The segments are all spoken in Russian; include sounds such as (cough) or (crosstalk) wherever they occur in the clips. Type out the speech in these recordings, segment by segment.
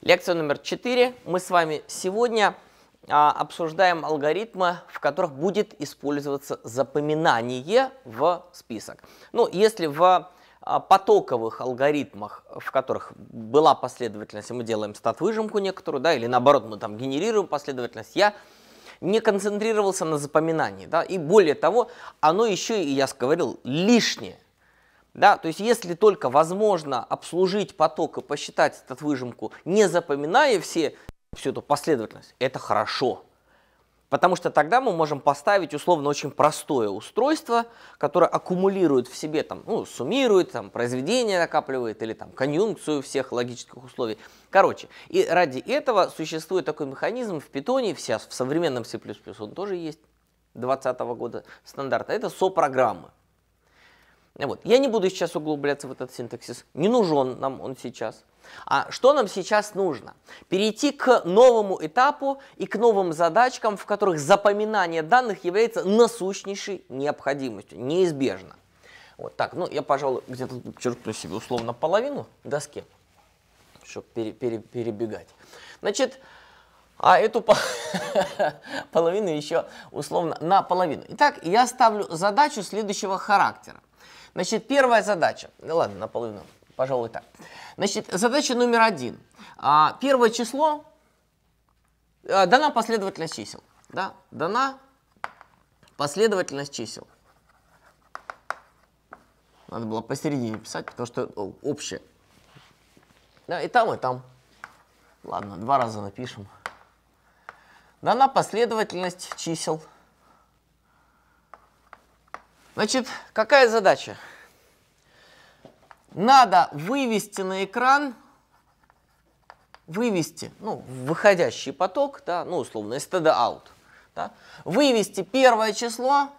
Лекция номер 4. Мы с вами сегодня а, обсуждаем алгоритмы, в которых будет использоваться запоминание в список. Ну, если в а, потоковых алгоритмах, в которых была последовательность, мы делаем стат-выжимку некоторую, да, или наоборот, мы там генерируем последовательность, я не концентрировался на запоминании, да, и более того, оно еще, и я говорил, лишнее. Да, то есть если только возможно обслужить поток и посчитать этот выжимку, не запоминая все, всю эту последовательность, это хорошо. Потому что тогда мы можем поставить условно очень простое устройство, которое аккумулирует в себе, там, ну, суммирует, там, произведение накапливает или там, конъюнкцию всех логических условий. Короче, и ради этого существует такой механизм в питоне, сейчас в современном C++ он тоже есть, 2020 года стандарта, это сопрограммы. Вот. Я не буду сейчас углубляться в этот синтаксис. Не нужен нам он сейчас. А что нам сейчас нужно? Перейти к новому этапу и к новым задачкам, в которых запоминание данных является насущнейшей необходимостью, неизбежно. Вот так, ну я, пожалуй, где-то черкну себе условно половину доски, чтобы пере пере перебегать. Значит, а эту (laughs) половину еще условно наполовину. Итак, я ставлю задачу следующего характера. Значит, первая задача. Ну ладно, наполовину, пожалуй, так. Значит, задача номер один. А, первое число а, дана последовательность чисел. Да? Дана последовательность чисел. Надо было посередине писать, потому что ну, общее. Да, и там, и там. Ладно, два раза напишем. Дана последовательность чисел. Значит, какая задача? надо вывести на экран, вывести, ну, выходящий поток, да, ну, условно, std out, да, вывести первое число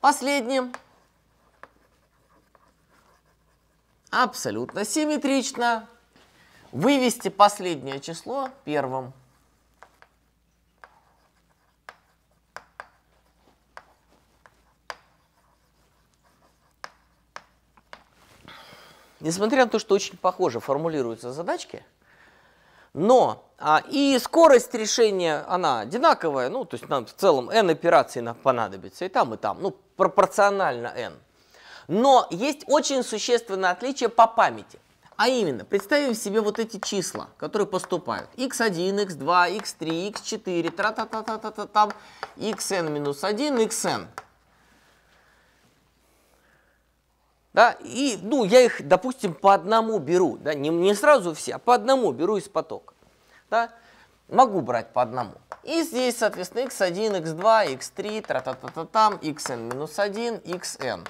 последним, абсолютно симметрично, вывести последнее число первым. Несмотря на то, что очень похоже формулируются задачки, но а, и скорость решения, она одинаковая, ну, то есть нам в целом n операций нам понадобится и там, и там, ну, пропорционально n. Но есть очень существенное отличие по памяти. А именно, представим себе вот эти числа, которые поступают. x1, x2, x 4 та x4, тра-та-та-та-та-та, там xn минус 1, xn. Да, и, ну, я их, допустим, по одному беру, да, не, не сразу все, а по одному беру из потока, да, могу брать по одному. И здесь, соответственно, x1, x2, x3, тра-та-та-та-там, xn-1, xn.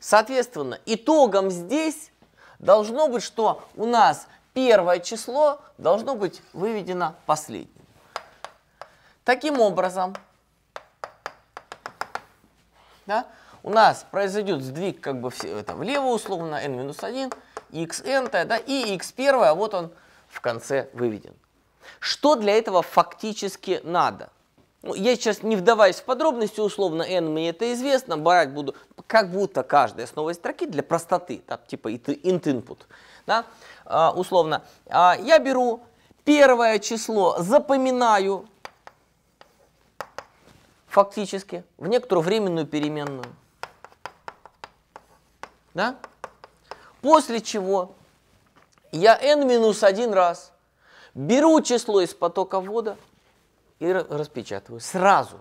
Соответственно, итогом здесь должно быть, что у нас первое число должно быть выведено последним. Таким образом, да, у нас произойдет сдвиг как бы все, там, влево условно, n-1, xn, да, и x1, а вот он в конце выведен. Что для этого фактически надо? Ну, я сейчас не вдаваясь в подробности, условно, n мне это известно, брать буду как будто каждая с новой строки для простоты, там, типа int-input, да, а, условно. А я беру первое число, запоминаю фактически в некоторую временную переменную. Да? После чего я n минус один раз беру число из потока ввода и распечатываю сразу,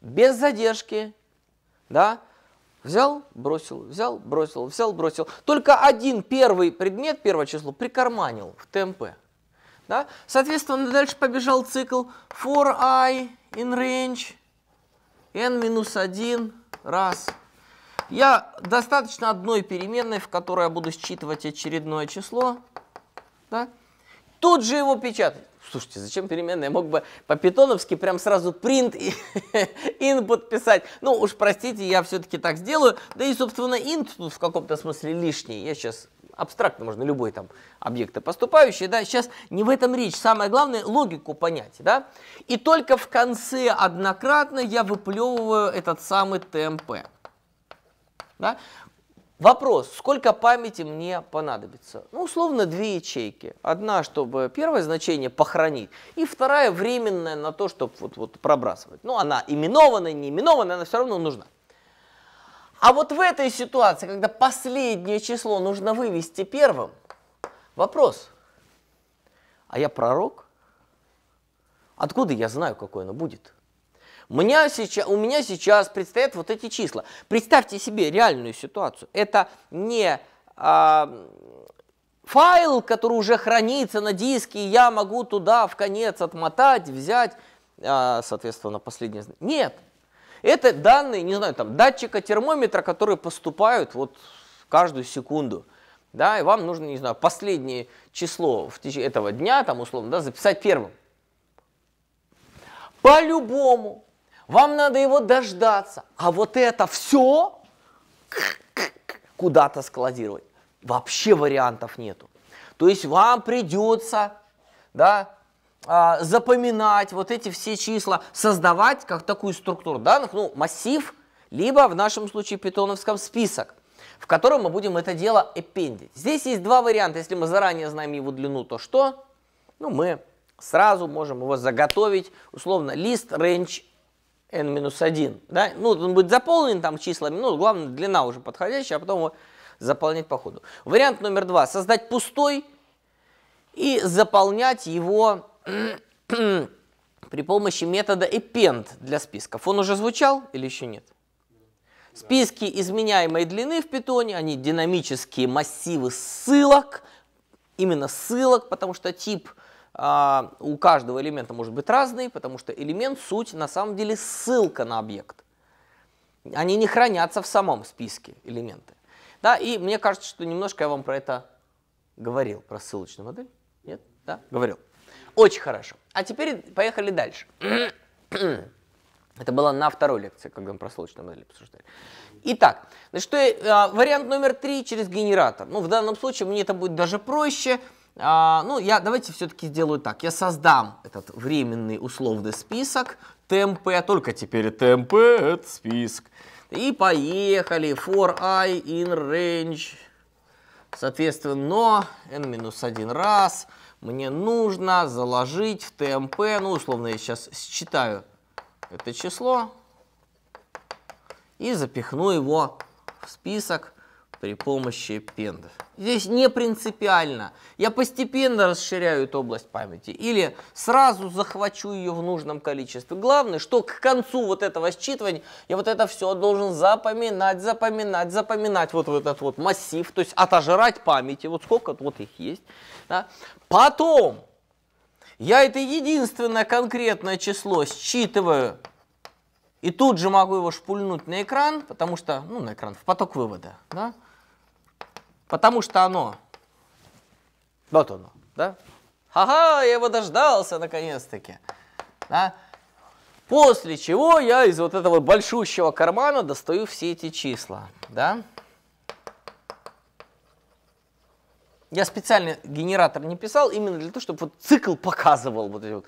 без задержки. Да? Взял, бросил, взял, бросил, взял, бросил. Только один первый предмет, первое число, прикарманил в ТМП. Да? Соответственно, дальше побежал цикл for i in range n минус 1 раз – я достаточно одной переменной, в которой я буду считывать очередное число. Да? Тут же его печатать. Слушайте, зачем переменная? Я мог бы по-питоновски прям сразу print и (laughs) input писать. Ну уж простите, я все-таки так сделаю. Да и, собственно, int тут в каком-то смысле лишний. Я сейчас абстрактно можно любой там объекты поступающие, да, сейчас не в этом речь, самое главное логику понять, да, и только в конце однократно я выплевываю этот самый tmp. Да? Вопрос, сколько памяти мне понадобится? Ну, условно, две ячейки. Одна, чтобы первое значение похоронить, и вторая временная на то, чтобы вот, вот пробрасывать. Ну, она именованная, не именованная, она все равно нужна. А вот в этой ситуации, когда последнее число нужно вывести первым, вопрос, а я пророк? Откуда я знаю, какое оно будет? Меня сейчас, у меня сейчас предстоят вот эти числа. Представьте себе реальную ситуацию. Это не а, файл, который уже хранится на диске, и я могу туда в конец отмотать, взять, а, соответственно, последнее. Нет. Это данные, не знаю, там, датчика термометра, которые поступают вот каждую секунду да, и вам нужно, не знаю, последнее число в течение этого дня, там, условно, да, записать первым. По-любому вам надо его дождаться. А вот это все куда-то складировать. Вообще вариантов нету. То есть вам придется да, а, запоминать вот эти все числа, создавать как такую структуру данных, ну, массив, либо в нашем случае питоновском список в котором мы будем это дело эппендить. Здесь есть два варианта. Если мы заранее знаем его длину, то что? Ну, мы сразу можем его заготовить. Условно, лист range n-1, да, ну, он будет заполнен там числами, ну, главное, длина уже подходящая, а потом его заполнять по ходу. Вариант номер два, создать пустой и заполнять его (clears throat) при помощи метода append для списков. Он уже звучал или еще нет? Списки изменяемой длины в питоне, они динамические массивы ссылок, именно ссылок, потому что тип – а, у каждого элемента может быть разный, потому что элемент суть на самом деле ссылка на объект. Они не хранятся в самом списке элементы. Да, и мне кажется, что немножко я вам про это говорил, про ссылочную модель. Нет? Да? Говорил. Очень хорошо. А теперь поехали дальше. (clears throat) Это было на второй лекции, когда мы про ссылочную модель обсуждали. Итак, значит, а, вариант номер три через генератор. Ну, в данном случае мне это будет даже проще, а, ну, я давайте все-таки сделаю так. Я создам этот временный условный список ТМП, только теперь ТМП этот список. И поехали. For i in range. Соответственно, n-1 раз мне нужно заложить в ТМП, ну, условно, я сейчас считаю это число и запихну его в список при помощи пендов. Здесь не принципиально. Я постепенно расширяю эту область памяти. Или сразу захвачу ее в нужном количестве. Главное, что к концу вот этого считывания я вот это все должен запоминать, запоминать, запоминать вот в этот вот массив. То есть отожрать памяти. Вот сколько вот их есть. Да? Потом я это единственное конкретное число считываю. И тут же могу его шпульнуть на экран, потому что, ну, на экран, в поток вывода. Да? Потому что оно. Вот оно, да? Ха-ха, я его дождался наконец-таки. Да? После чего я из вот этого большущего кармана достаю все эти числа. Да? Я специально генератор не писал, именно для того, чтобы вот цикл показывал вот эти вот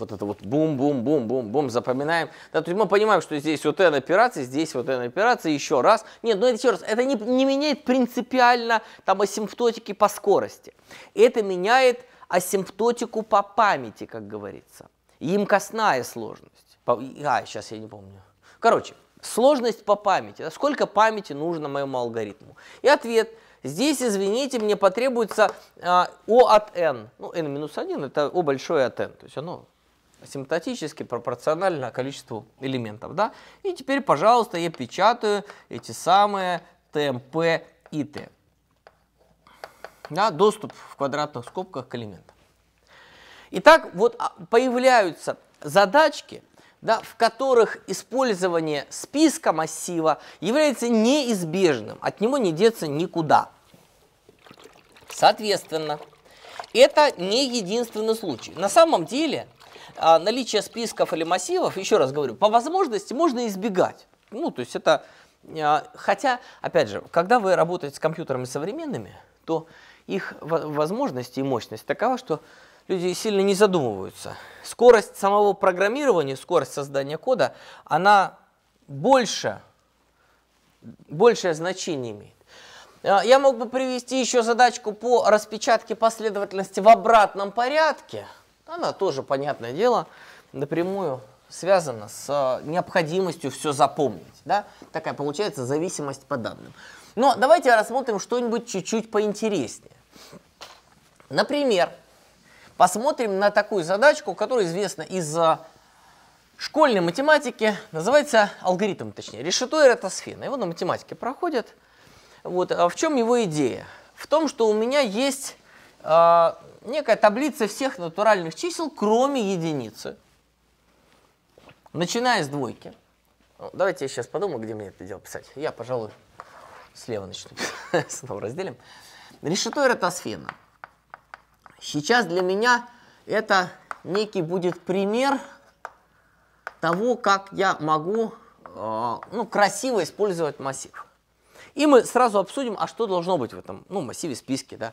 вот это вот бум-бум-бум-бум-бум запоминаем. Да, то есть мы понимаем, что здесь вот N операции, здесь вот N операции, еще раз. Нет, ну это еще раз, это не, не меняет принципиально там асимптотики по скорости. Это меняет асимптотику по памяти, как говорится. Емкостная сложность. а, сейчас я не помню. Короче, сложность по памяти. А сколько памяти нужно моему алгоритму? И ответ – Здесь, извините, мне потребуется а, O от n. Ну, n минус 1 это O большое от n. То есть оно симптотически пропорционально количеству элементов. Да? И теперь, пожалуйста, я печатаю эти самые ТМП и Т. Да, доступ в квадратных скобках к элементам. Итак, вот а, появляются задачки, да, в которых использование списка массива является неизбежным, от него не деться никуда. Соответственно, это не единственный случай. На самом деле, а, наличие списков или массивов, еще раз говорю, по возможности можно избегать. Ну, то есть это, а, хотя, опять же, когда вы работаете с компьютерами современными, то их возможности и мощность такова, что люди сильно не задумываются. Скорость самого программирования, скорость создания кода, она больше, большее значение имеет. А, я мог бы привести еще задачку по распечатке последовательности в обратном порядке – она тоже, понятное дело, напрямую связана с э, необходимостью все запомнить. Да? Такая получается зависимость по данным. Но давайте рассмотрим что-нибудь чуть-чуть поинтереснее. Например, посмотрим на такую задачку, которая известна из э, школьной математики, называется алгоритм, точнее, решето и ротосфена. Его на математике проходят. Вот. А в чем его идея? В том, что у меня есть э, некая таблица всех натуральных чисел, кроме единицы. Начиная с двойки. Давайте я сейчас подумаю, где мне это дело писать. Я, пожалуй, слева начну (laughs) с новым разделем. Решето и Сейчас для меня это некий будет пример того, как я могу э, ну, красиво использовать массив. И мы сразу обсудим, а что должно быть в этом ну, массиве списке. Да?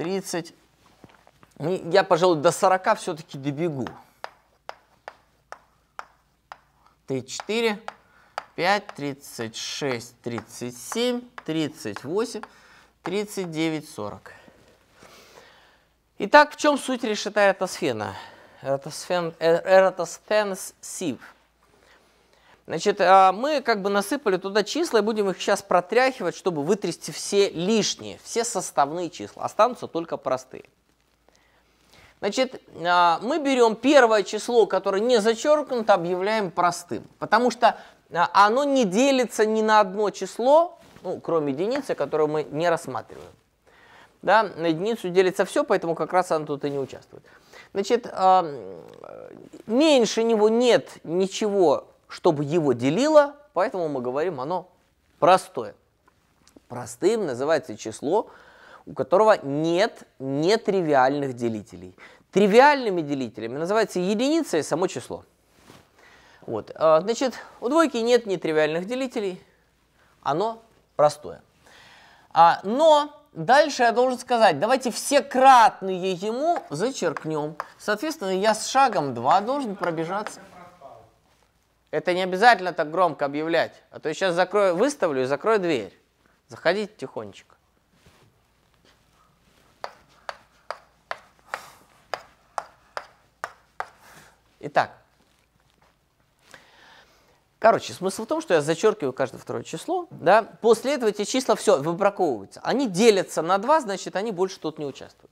30. Ну, я, пожалуй, до 40 все-таки добегу. 34, 5, 36, 37, 38, 39, 40. Итак, в чем суть решета эротосфена? Эротосфен, э, эротосфенс сив – Значит, а, мы как бы насыпали туда числа и будем их сейчас протряхивать, чтобы вытрясти все лишние, все составные числа. Останутся только простые. Значит, а, мы берем первое число, которое не зачеркнуто, объявляем простым. Потому что а, оно не делится ни на одно число, ну, кроме единицы, которую мы не рассматриваем. Да, на единицу делится все, поэтому как раз оно тут и не участвует. Значит, меньше него нет ничего чтобы его делило, поэтому мы говорим оно простое. Простым называется число, у которого нет нетривиальных делителей. Тривиальными делителями называется единица и само число. Вот. А, значит, у двойки нет нетривиальных делителей, оно простое. А, но дальше я должен сказать, давайте все кратные ему зачеркнем. Соответственно, я с шагом 2 должен пробежаться. Это не обязательно так громко объявлять, а то я сейчас закрою, выставлю и закрою дверь. Заходите тихонечко. Итак, короче, смысл в том, что я зачеркиваю каждое второе число, да, после этого эти числа все выбраковываются. Они делятся на 2, значит, они больше тут не участвуют.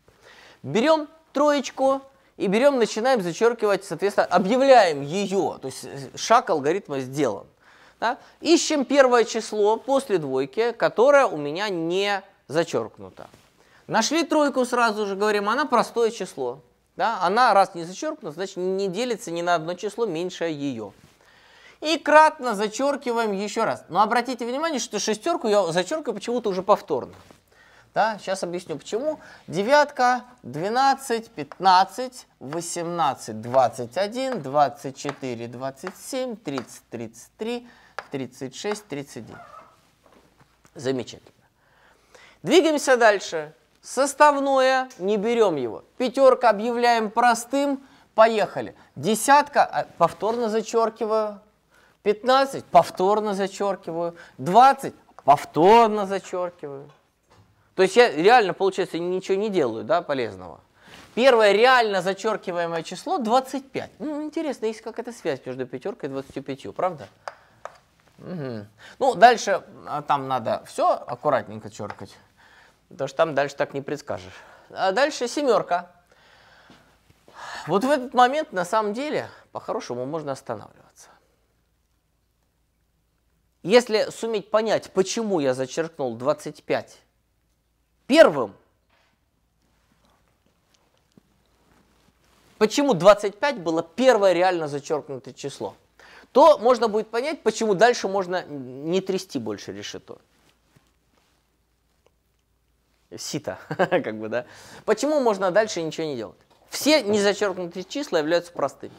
Берем троечку, и берем, начинаем зачеркивать, соответственно, объявляем ее, то есть э, шаг алгоритма сделан. Да? Ищем первое число после двойки, которое у меня не зачеркнуто. Нашли тройку сразу же, говорим, она простое число. Да? Она раз не зачеркнута, значит не делится ни на одно число меньше ее. И кратно зачеркиваем еще раз. Но обратите внимание, что шестерку я зачеркиваю почему-то уже повторно. Да? Сейчас объясню почему. Девятка, 12, 15, 18, 21, 24, 27, 30, 33, 36, 39. Замечательно. Двигаемся дальше. Составное, не берем его. Пятерка объявляем простым. Поехали. Десятка, а, повторно зачеркиваю. 15, повторно зачеркиваю. 20, повторно зачеркиваю. То есть я реально, получается, ничего не делаю да, полезного. Первое реально зачеркиваемое число 25. Ну, интересно, есть какая-то связь между пятеркой и 25, правда? Угу. Ну, дальше а, там надо все аккуратненько черкать, потому что там дальше так не предскажешь. А дальше семерка. Вот в этот момент, на самом деле, по-хорошему можно останавливаться. Если суметь понять, почему я зачеркнул 25 первым. Почему 25 было первое реально зачеркнутое число? То можно будет понять, почему дальше можно не трясти больше решето. Сито, (laughs) как бы, да. Почему можно дальше ничего не делать? Все незачеркнутые числа являются простыми.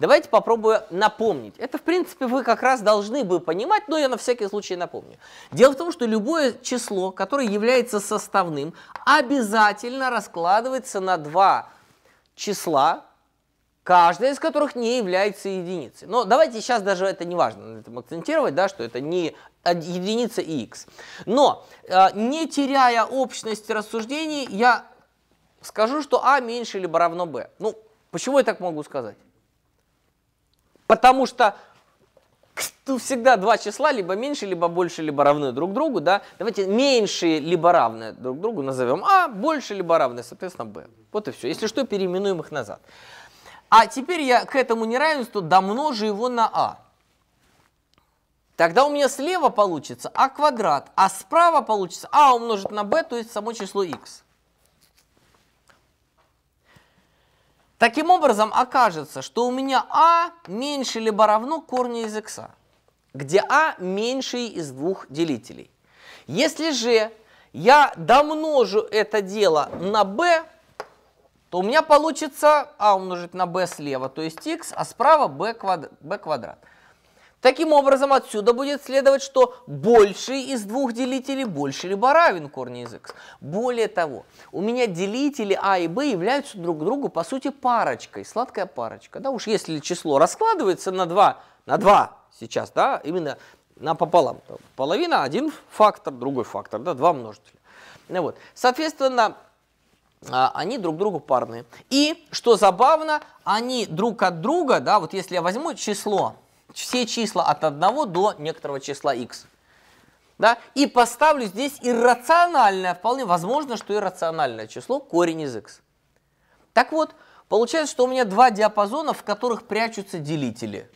Давайте попробую напомнить. Это, в принципе, вы как раз должны бы понимать, но я на всякий случай напомню. Дело в том, что любое число, которое является составным, обязательно раскладывается на два числа, каждая из которых не является единицей. Но давайте сейчас даже это не важно на этом акцентировать, да, что это не единица и x. Но э, не теряя общности рассуждений, я скажу, что а меньше либо равно b. Ну, почему я так могу сказать? Потому что всегда два числа либо меньше, либо больше, либо равны друг другу. Да? Давайте меньше, либо равны друг другу назовем А, больше, либо равны, соответственно, Б. Вот и все. Если что, переименуем их назад. А теперь я к этому неравенству домножу его на А. Тогда у меня слева получится А квадрат, а справа получится А умножить на b, то есть само число x. Таким образом, окажется, что у меня а меньше либо равно корню из x, где а меньший из двух делителей. Если же я домножу это дело на b, то у меня получится а умножить на b слева, то есть x, а справа b, квадрат. b квадрат. Таким образом, отсюда будет следовать, что больший из двух делителей больше либо равен корню из x. Более того, у меня делители а и b являются друг другу, по сути, парочкой, сладкая парочка. Да уж если число раскладывается на 2, на 2 сейчас, да, именно пополам, Половина один фактор, другой фактор, да, два множителя. Ну, вот. Соответственно, а, они друг другу парные. И, что забавно, они друг от друга, да, вот если я возьму число все числа от 1 до некоторого числа x. Да? И поставлю здесь иррациональное, вполне возможно, что иррациональное число, корень из x. Так вот, получается, что у меня два диапазона, в которых прячутся делители.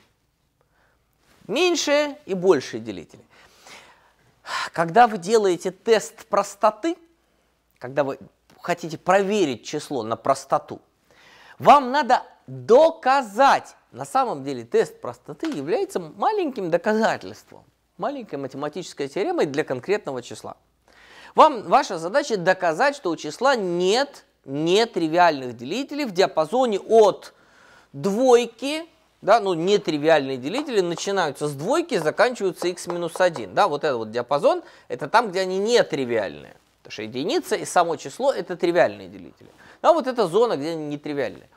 Меньшие и большие делители. Когда вы делаете тест простоты, когда вы хотите проверить число на простоту, вам надо доказать, на самом деле тест простоты является маленьким доказательством, маленькой математической теоремой для конкретного числа. Вам ваша задача доказать, что у числа нет нетривиальных делителей в диапазоне от двойки, да, ну нетривиальные делители начинаются с двойки, заканчиваются x минус 1. Да, вот этот вот диапазон, это там, где они нетривиальные. Потому что единица и само число это тривиальные делители. Да, вот эта зона, где они нетривиальные.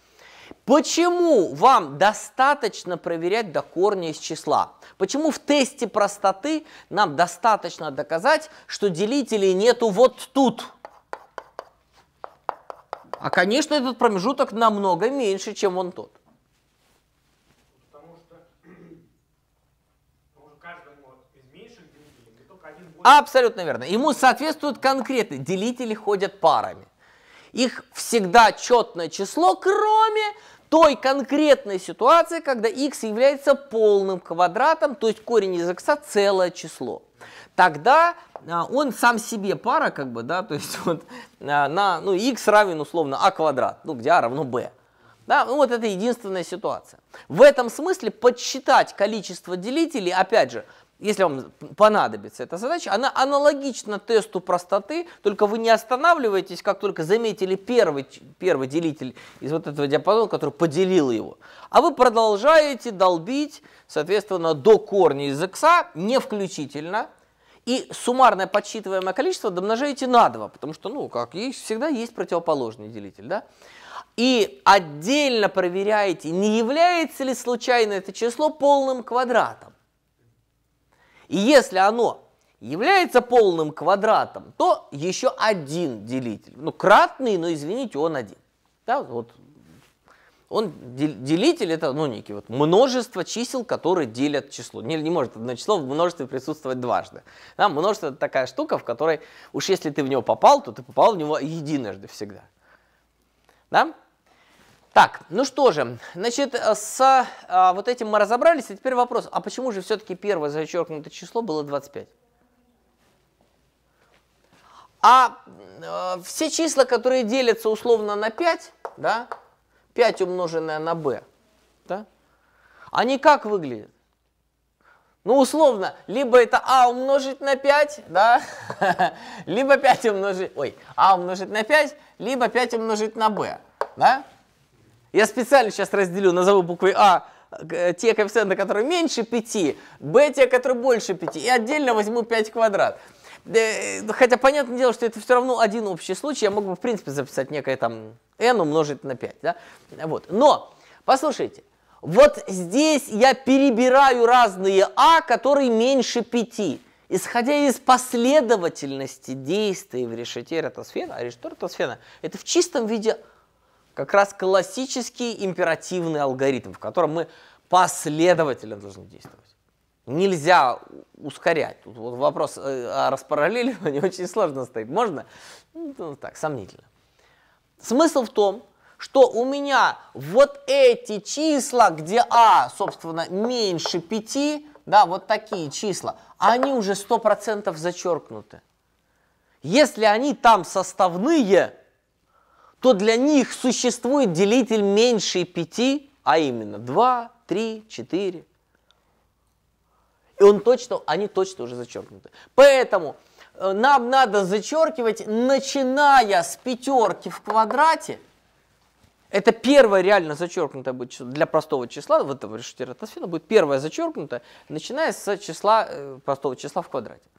Почему вам достаточно проверять до корня из числа? Почему в тесте простоты нам достаточно доказать, что делителей нету вот тут? А, конечно, этот промежуток намного меньше, чем он тот. Абсолютно верно. Ему соответствуют конкреты. Делители ходят парами их всегда четное число, кроме той конкретной ситуации, когда x является полным квадратом, то есть корень из x целое число. Тогда а, он сам себе пара, как бы, да, то есть (laughs) вот а, на, ну, x равен условно a а квадрат, ну, где a равно b. Да, ну вот это единственная ситуация. В этом смысле подсчитать количество делителей, опять же, если вам понадобится эта задача, она аналогична тесту простоты, только вы не останавливаетесь, как только заметили первый, первый делитель из вот этого диапазона, который поделил его. А вы продолжаете долбить, соответственно, до корня из x, не включительно, и суммарное подсчитываемое количество домножаете на 2, потому что, ну, как есть, всегда есть противоположный делитель, да? И отдельно проверяете, не является ли случайно это число полным квадратом. И если оно является полным квадратом, то еще один делитель. Ну, кратный, но извините, он один. Да, вот он делитель это ну, некий вот множество чисел, которые делят число. Не, не может одно число в множестве присутствовать дважды. Да, множество это такая штука, в которой уж если ты в него попал, то ты попал в него единожды всегда. Да? Так, ну что же, значит, э, с а, вот этим мы разобрались, и теперь вопрос, а почему же все-таки первое зачеркнутое число было 25? А э, все числа, которые делятся условно на 5, да, 5 умноженное на b, да, они как выглядят? Ну, условно, либо это а умножить на 5, да, (laughs) либо 5 умножить, ой, а умножить на 5, либо 5 умножить на b, да. Я специально сейчас разделю, назову буквы А э, те коэффициенты, которые меньше 5, Б те, которые больше 5, и отдельно возьму 5 квадрат. Э, хотя понятное дело, что это все равно один общий случай, я мог бы в принципе записать некое там n умножить на 5. Да? Вот. Но, послушайте, вот здесь я перебираю разные а, которые меньше 5. Исходя из последовательности действий в решете ретосфена, а решето ретосфена это в чистом виде как раз классический императивный алгоритм, в котором мы последовательно должны действовать. Нельзя ускорять. Тут вот вопрос э, о распараллеливании (laughs) очень сложно стоит. Можно? Ну, так, сомнительно. Смысл в том, что у меня вот эти числа, где а, собственно, меньше 5, да, вот такие числа, они уже 100% зачеркнуты. Если они там составные, то для них существует делитель меньше пяти, а именно 2, 3, 4. И он точно, они точно уже зачеркнуты. Поэтому э, нам надо зачеркивать, начиная с пятерки в квадрате. Это первое реально зачеркнутое будет число для простого числа, в этом решете будет первое зачеркнутое, начиная с числа э, простого числа в квадрате.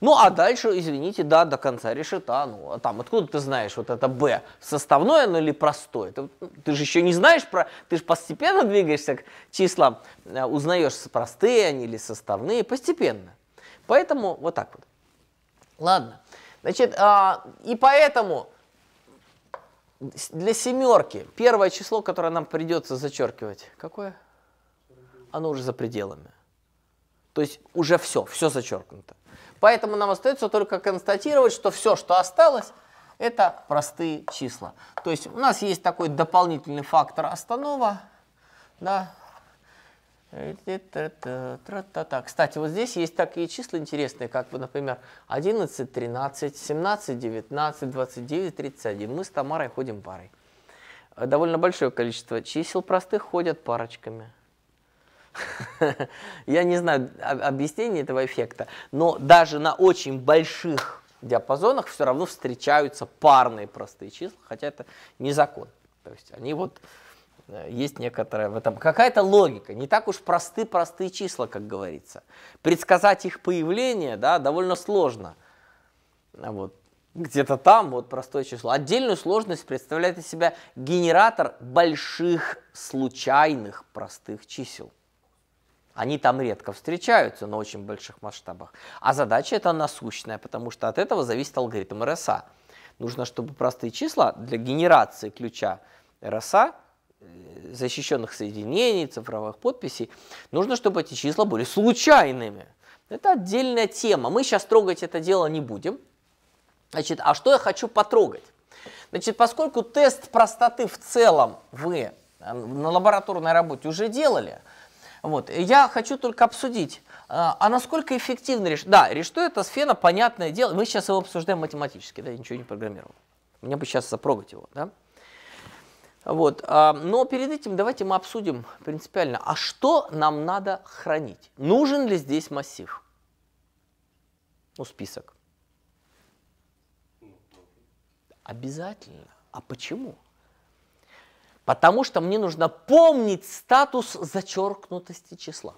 Ну а дальше, извините, да, до конца решета. Ну, а там откуда ты знаешь вот это Б? Составное оно ну, или простое? Ты, ты же еще не знаешь про... Ты же постепенно двигаешься к числам, э, узнаешь, простые они или составные, постепенно. Поэтому вот так вот. Ладно. Значит, а, и поэтому для семерки первое число, которое нам придется зачеркивать, какое? Оно уже за пределами. То есть уже все, все зачеркнуто. Поэтому нам остается только констатировать, что все, что осталось, это простые числа. То есть у нас есть такой дополнительный фактор останова. Да. Э, Кстати, вот здесь есть такие числа интересные, как, например, 11, 13, 17, 19, 29, 31. Мы с Тамарой ходим парой. Довольно большое количество чисел простых ходят парочками. (laughs) Я не знаю объяснения этого эффекта, но даже на очень больших диапазонах все равно встречаются парные простые числа, хотя это не закон. То есть они вот э, есть некоторая в этом какая-то логика. Не так уж просты простые числа, как говорится. Предсказать их появление, да, довольно сложно. А вот где-то там вот простое число. Отдельную сложность представляет из себя генератор больших случайных простых чисел. Они там редко встречаются но очень больших масштабах. А задача эта насущная, потому что от этого зависит алгоритм РСА. Нужно, чтобы простые числа для генерации ключа РСА э, защищенных соединений, цифровых подписей, нужно, чтобы эти числа были случайными. Это отдельная тема. Мы сейчас трогать это дело не будем. Значит, а что я хочу потрогать? Значит, поскольку тест простоты в целом вы э, на лабораторной работе уже делали, вот. Я хочу только обсудить, э, а насколько эффективно решить? Да, решето это сфена, понятное дело. Мы сейчас его обсуждаем математически, да, я ничего не программировал. Мне бы сейчас запрогать его, да? Вот. Э, но перед этим давайте мы обсудим принципиально, а что нам надо хранить? Нужен ли здесь массив? Ну, список. Обязательно. А почему? потому что мне нужно помнить статус зачеркнутости числа.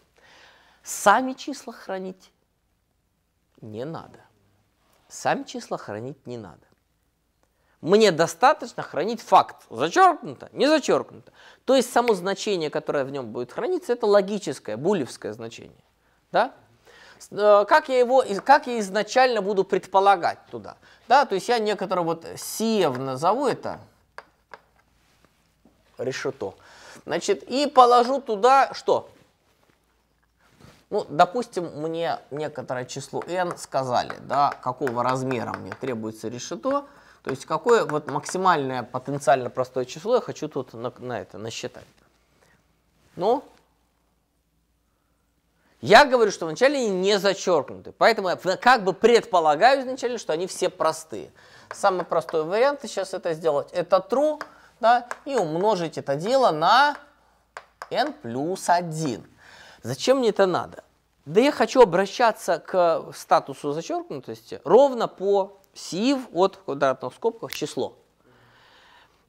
Сами числа хранить не надо. Сами числа хранить не надо. Мне достаточно хранить факт. Зачеркнуто, не зачеркнуто. То есть само значение, которое в нем будет храниться, это логическое, булевское значение. Да? Э, как я, его, как я изначально буду предполагать туда? Да, то есть я некоторого вот сиев назову это, решето. Значит, и положу туда что? Ну, допустим, мне некоторое число n сказали, да, какого размера мне требуется решето, то есть какое вот максимальное потенциально простое число я хочу тут на, на это насчитать. Ну, я говорю, что вначале они не зачеркнуты, поэтому я как бы предполагаю изначально, что они все простые. Самый простой вариант сейчас это сделать, это true, да, и умножить это дело на n плюс 1. Зачем мне это надо? Да я хочу обращаться к статусу зачеркнутости ровно по сив от квадратных скобках число.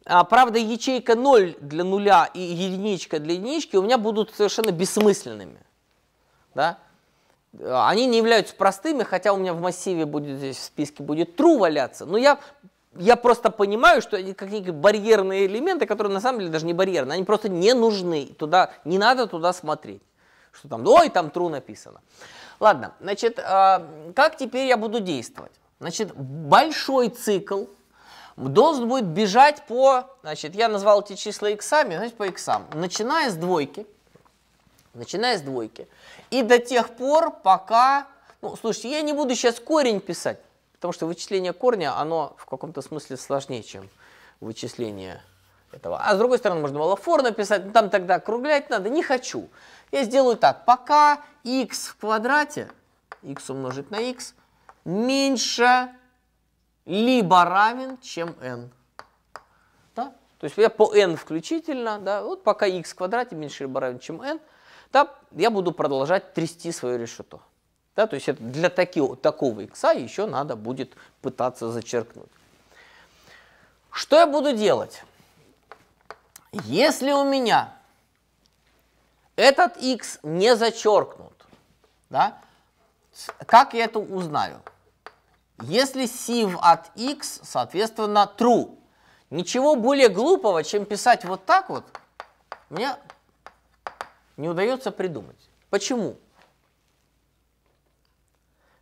А, правда, ячейка 0 для нуля и единичка для единички у меня будут совершенно бессмысленными. Да? Они не являются простыми, хотя у меня в массиве будет здесь в списке будет true валяться. Но я я просто понимаю, что они как некие барьерные элементы, которые на самом деле даже не барьерные, они просто не нужны, туда, не надо туда смотреть, что там, ой, там тру написано. Ладно, значит, а, как теперь я буду действовать? Значит, большой цикл должен будет бежать по, значит, я назвал эти числа иксами, значит, по иксам, начиная с двойки, начиная с двойки, и до тех пор, пока, ну, слушайте, я не буду сейчас корень писать, Потому что вычисление корня, оно в каком-то смысле сложнее, чем вычисление этого. А с другой стороны, можно было for написать, но ну, там тогда округлять надо, не хочу. Я сделаю так, пока x в квадрате, x умножить на x, меньше либо равен, чем n. Да? То есть я по n включительно, да, вот пока x в квадрате меньше либо равен, чем n, да, я буду продолжать трясти свое решето. Да, то есть это для таки, такого икса еще надо будет пытаться зачеркнуть. Что я буду делать? Если у меня этот x не зачеркнут, да, как я это узнаю? Если сив от x, соответственно, true. Ничего более глупого, чем писать вот так вот, мне не удается придумать. Почему?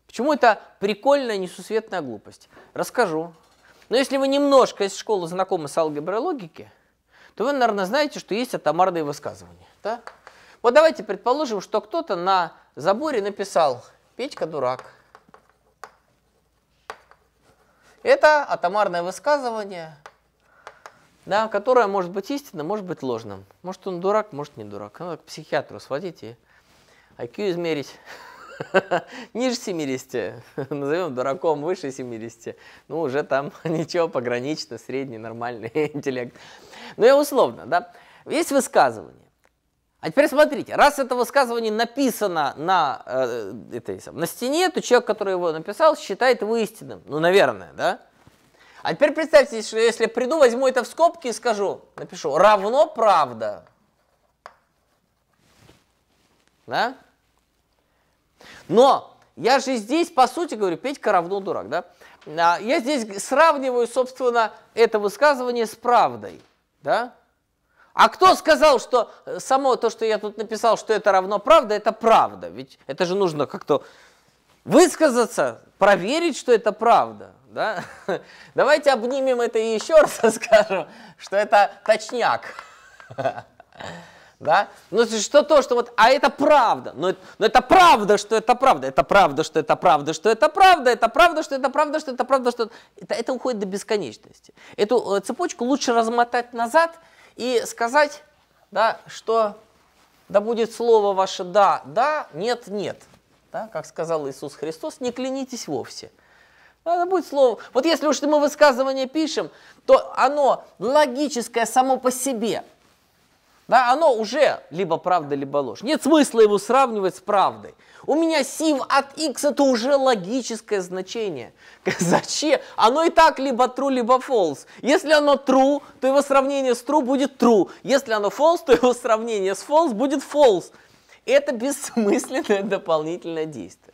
Почему это прикольная несусветная глупость? Расскажу. Но если вы немножко из школы знакомы с алгеброй логики, то вы, наверное, знаете, что есть атомарные высказывания. Да? Вот давайте предположим, что кто-то на заборе написал «Петька дурак». Это атомарное высказывание, да, которое может быть истинным, может быть ложным. Может, он дурак, может, не дурак. Надо к психиатру сводить и IQ измерить. (laughs) ниже 70, (laughs) назовем дураком выше 70, ну уже там (laughs) ничего, погранично, средний, нормальный интеллект. Но ну я условно, да. Есть высказывание. А теперь смотрите, раз это высказывание написано на, э, этой, на стене, то человек, который его написал, считает его истинным. Ну, наверное, да? А теперь представьте, что если я приду, возьму это в скобки и скажу, напишу, равно правда. Да? Но я же здесь, по сути, говорю, Петька равно дурак, да? А, я здесь сравниваю, собственно, это высказывание с правдой, да? А кто сказал, что само то, что я тут написал, что это равно правда, это правда? Ведь это же нужно как-то высказаться, проверить, что это правда. Да? (laughs) Давайте обнимем это и еще раз (laughs) скажем, что это точняк. (laughs) да? Ну, что то, что вот, а это правда, но, но это правда, что это правда, это правда, что это правда, что это правда, это правда, что это правда, что это правда, что это, это, уходит до бесконечности. Эту э, цепочку лучше размотать назад и сказать, да, что да будет слово ваше «да», «да», «нет», «нет». Да? Как сказал Иисус Христос, не клянитесь вовсе. Надо будет слово. Вот если уж мы высказывание пишем, то оно логическое само по себе – да, оно уже либо правда, либо ложь. Нет смысла его сравнивать с правдой. У меня сив от x это уже логическое значение. (laughs) Зачем? Оно и так либо true, либо false. Если оно true, то его сравнение с true будет true. Если оно false, то его сравнение с false будет false. Это бессмысленное (laughs) дополнительное действие.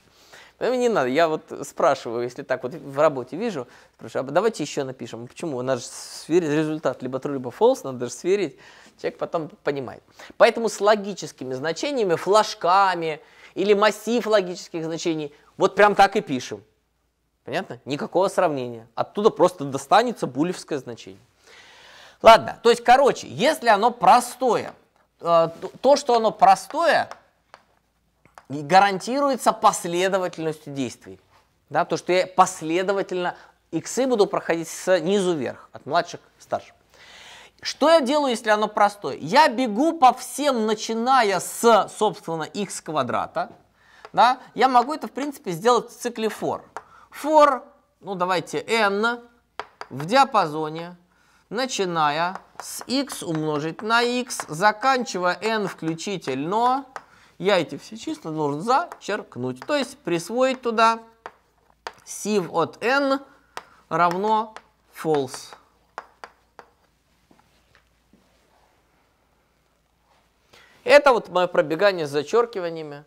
Поэтому не надо. Я вот спрашиваю, если так вот в работе вижу, спрашиваю, а давайте еще напишем. Почему? Надо же сверить результат либо true, либо false, надо же сверить человек потом понимает. Поэтому с логическими значениями, флажками или массив логических значений вот прям так и пишем. Понятно? Никакого сравнения. Оттуда просто достанется булевское значение. Ладно, то есть, короче, если оно простое, э, то, что оно простое, гарантируется последовательностью действий. Да, то, что я последовательно иксы буду проходить снизу вверх, от младших к старшим. Что я делаю, если оно простое? Я бегу по всем, начиная с, собственно, x квадрата. Да? Я могу это, в принципе, сделать в цикле for. For, ну давайте n в диапазоне, начиная с x умножить на x, заканчивая n включительно. Я эти все числа должен зачеркнуть. То есть присвоить туда sieve от n равно false. Это вот мое пробегание с зачеркиваниями.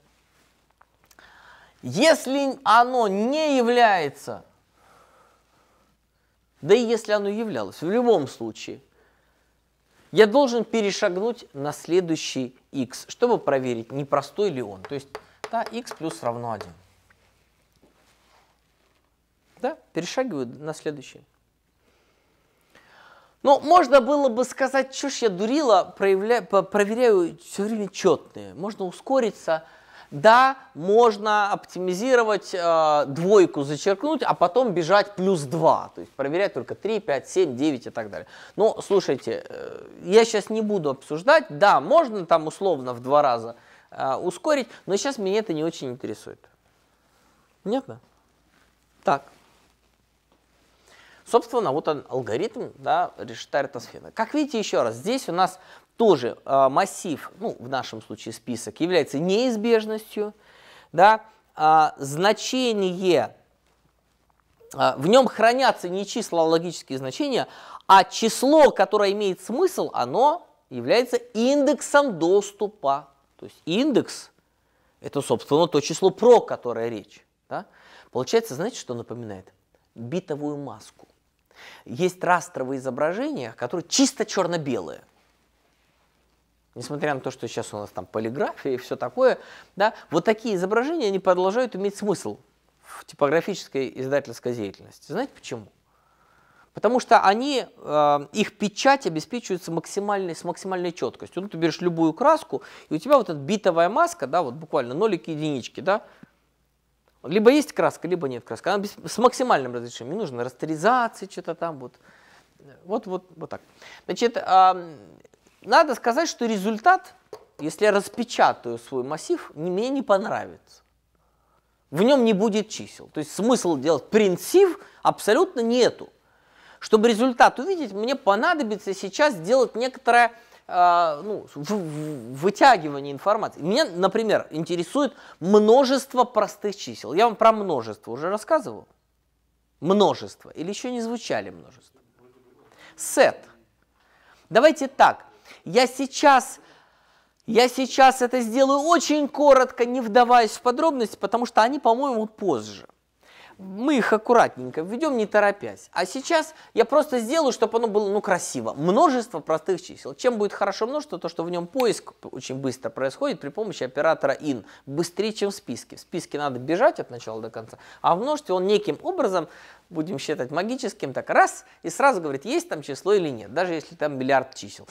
Если оно не является, да и если оно являлось, в любом случае, я должен перешагнуть на следующий x, чтобы проверить, не простой ли он. То есть, да, x плюс равно 1. Да, перешагиваю на следующий. Ну, можно было бы сказать, чушь я дурила, проявля... проверяю все время четные. Можно ускориться, да, можно оптимизировать, э, двойку зачеркнуть, а потом бежать плюс два, То есть проверять только 3, 5, 7, 9 и так далее. Но слушайте, э, я сейчас не буду обсуждать. Да, можно там условно в два раза э, ускорить, но сейчас меня это не очень интересует. Понятно? Так. Собственно, вот он, алгоритм да, Риштарь-Тосфена. Как видите, еще раз, здесь у нас тоже э, массив, ну, в нашем случае список, является неизбежностью, да, э, значение, э, в нем хранятся не числа, а логические значения, а число, которое имеет смысл, оно является индексом доступа. То есть индекс – это, собственно, то число, про которое речь. Да? Получается, знаете, что напоминает? Битовую маску. Есть растровые изображения, которые чисто черно-белые. Несмотря на то, что сейчас у нас там полиграфия и все такое, да, вот такие изображения, они продолжают иметь смысл в типографической издательской деятельности. Знаете почему? Потому что они, э, их печать обеспечивается максимальной, с максимальной четкостью. Ну, ты берешь любую краску, и у тебя вот эта битовая маска, да, вот буквально нолики, единички, да, либо есть краска, либо нет краска. Она без, с максимальным разрешением. Не нужно растеризации, что-то там. Вот. вот, вот, вот так. Значит, э, надо сказать, что результат, если я распечатаю свой массив, мне не понравится. В нем не будет чисел. То есть смысл делать принцип абсолютно нету. Чтобы результат увидеть, мне понадобится сейчас сделать некоторое а, ну, вытягивание информации. Меня, например, интересует множество простых чисел. Я вам про множество уже рассказывал. Множество. Или еще не звучали множество. Сет. Давайте так. Я сейчас, я сейчас это сделаю очень коротко, не вдаваясь в подробности, потому что они, по-моему, позже мы их аккуратненько введем, не торопясь. А сейчас я просто сделаю, чтобы оно было ну, красиво. Множество простых чисел. Чем будет хорошо множество, то что в нем поиск очень быстро происходит при помощи оператора in. Быстрее, чем в списке. В списке надо бежать от начала до конца, а в множестве он неким образом, будем считать магическим, так раз, и сразу говорит, есть там число или нет, даже если там миллиард чисел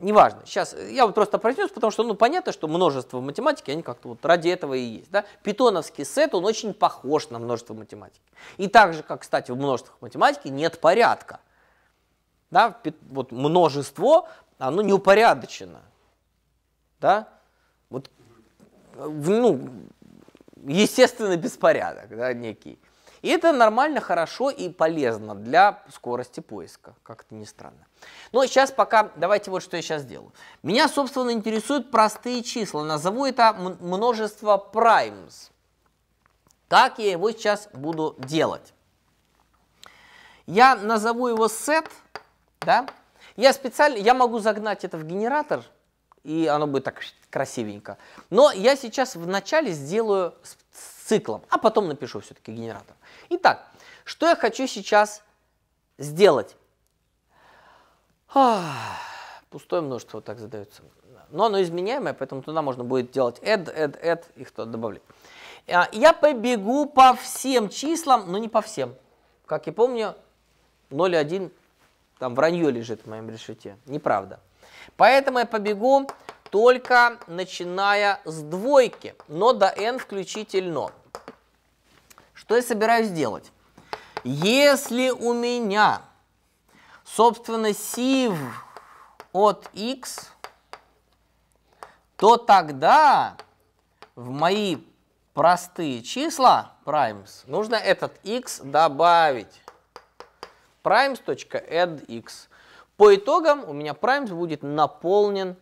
неважно. Сейчас э, я вот просто произнес, потому что, ну, понятно, что множество математики, они как-то вот ради этого и есть. Да? Питоновский сет, он очень похож на множество математики. И так же, как, кстати, в множествах математики нет порядка. Да? Вот множество, оно неупорядочено. Да? Вот, э, ну, естественно, беспорядок да, некий. И это нормально, хорошо и полезно для скорости поиска, как это ни странно. Но сейчас пока, давайте вот что я сейчас делаю. Меня, собственно, интересуют простые числа. Назову это множество primes. Как я его сейчас буду делать? Я назову его set, да? Я специально, я могу загнать это в генератор, и оно будет так красивенько. Но я сейчас вначале сделаю циклом, а потом напишу все-таки генератор. Итак, что я хочу сейчас сделать? Ах, пустое множество вот так задается. Но оно изменяемое, поэтому туда можно будет делать add, add, add, их туда добавлять. А, я побегу по всем числам, но не по всем. Как я помню, 0,1 там вранье лежит в моем решете. Неправда. Поэтому я побегу только начиная с двойки, но до n включительно. Что я собираюсь делать? Если у меня, собственно, сив от x, то тогда в мои простые числа primes нужно этот x добавить. primes.addx. По итогам у меня primes будет наполнен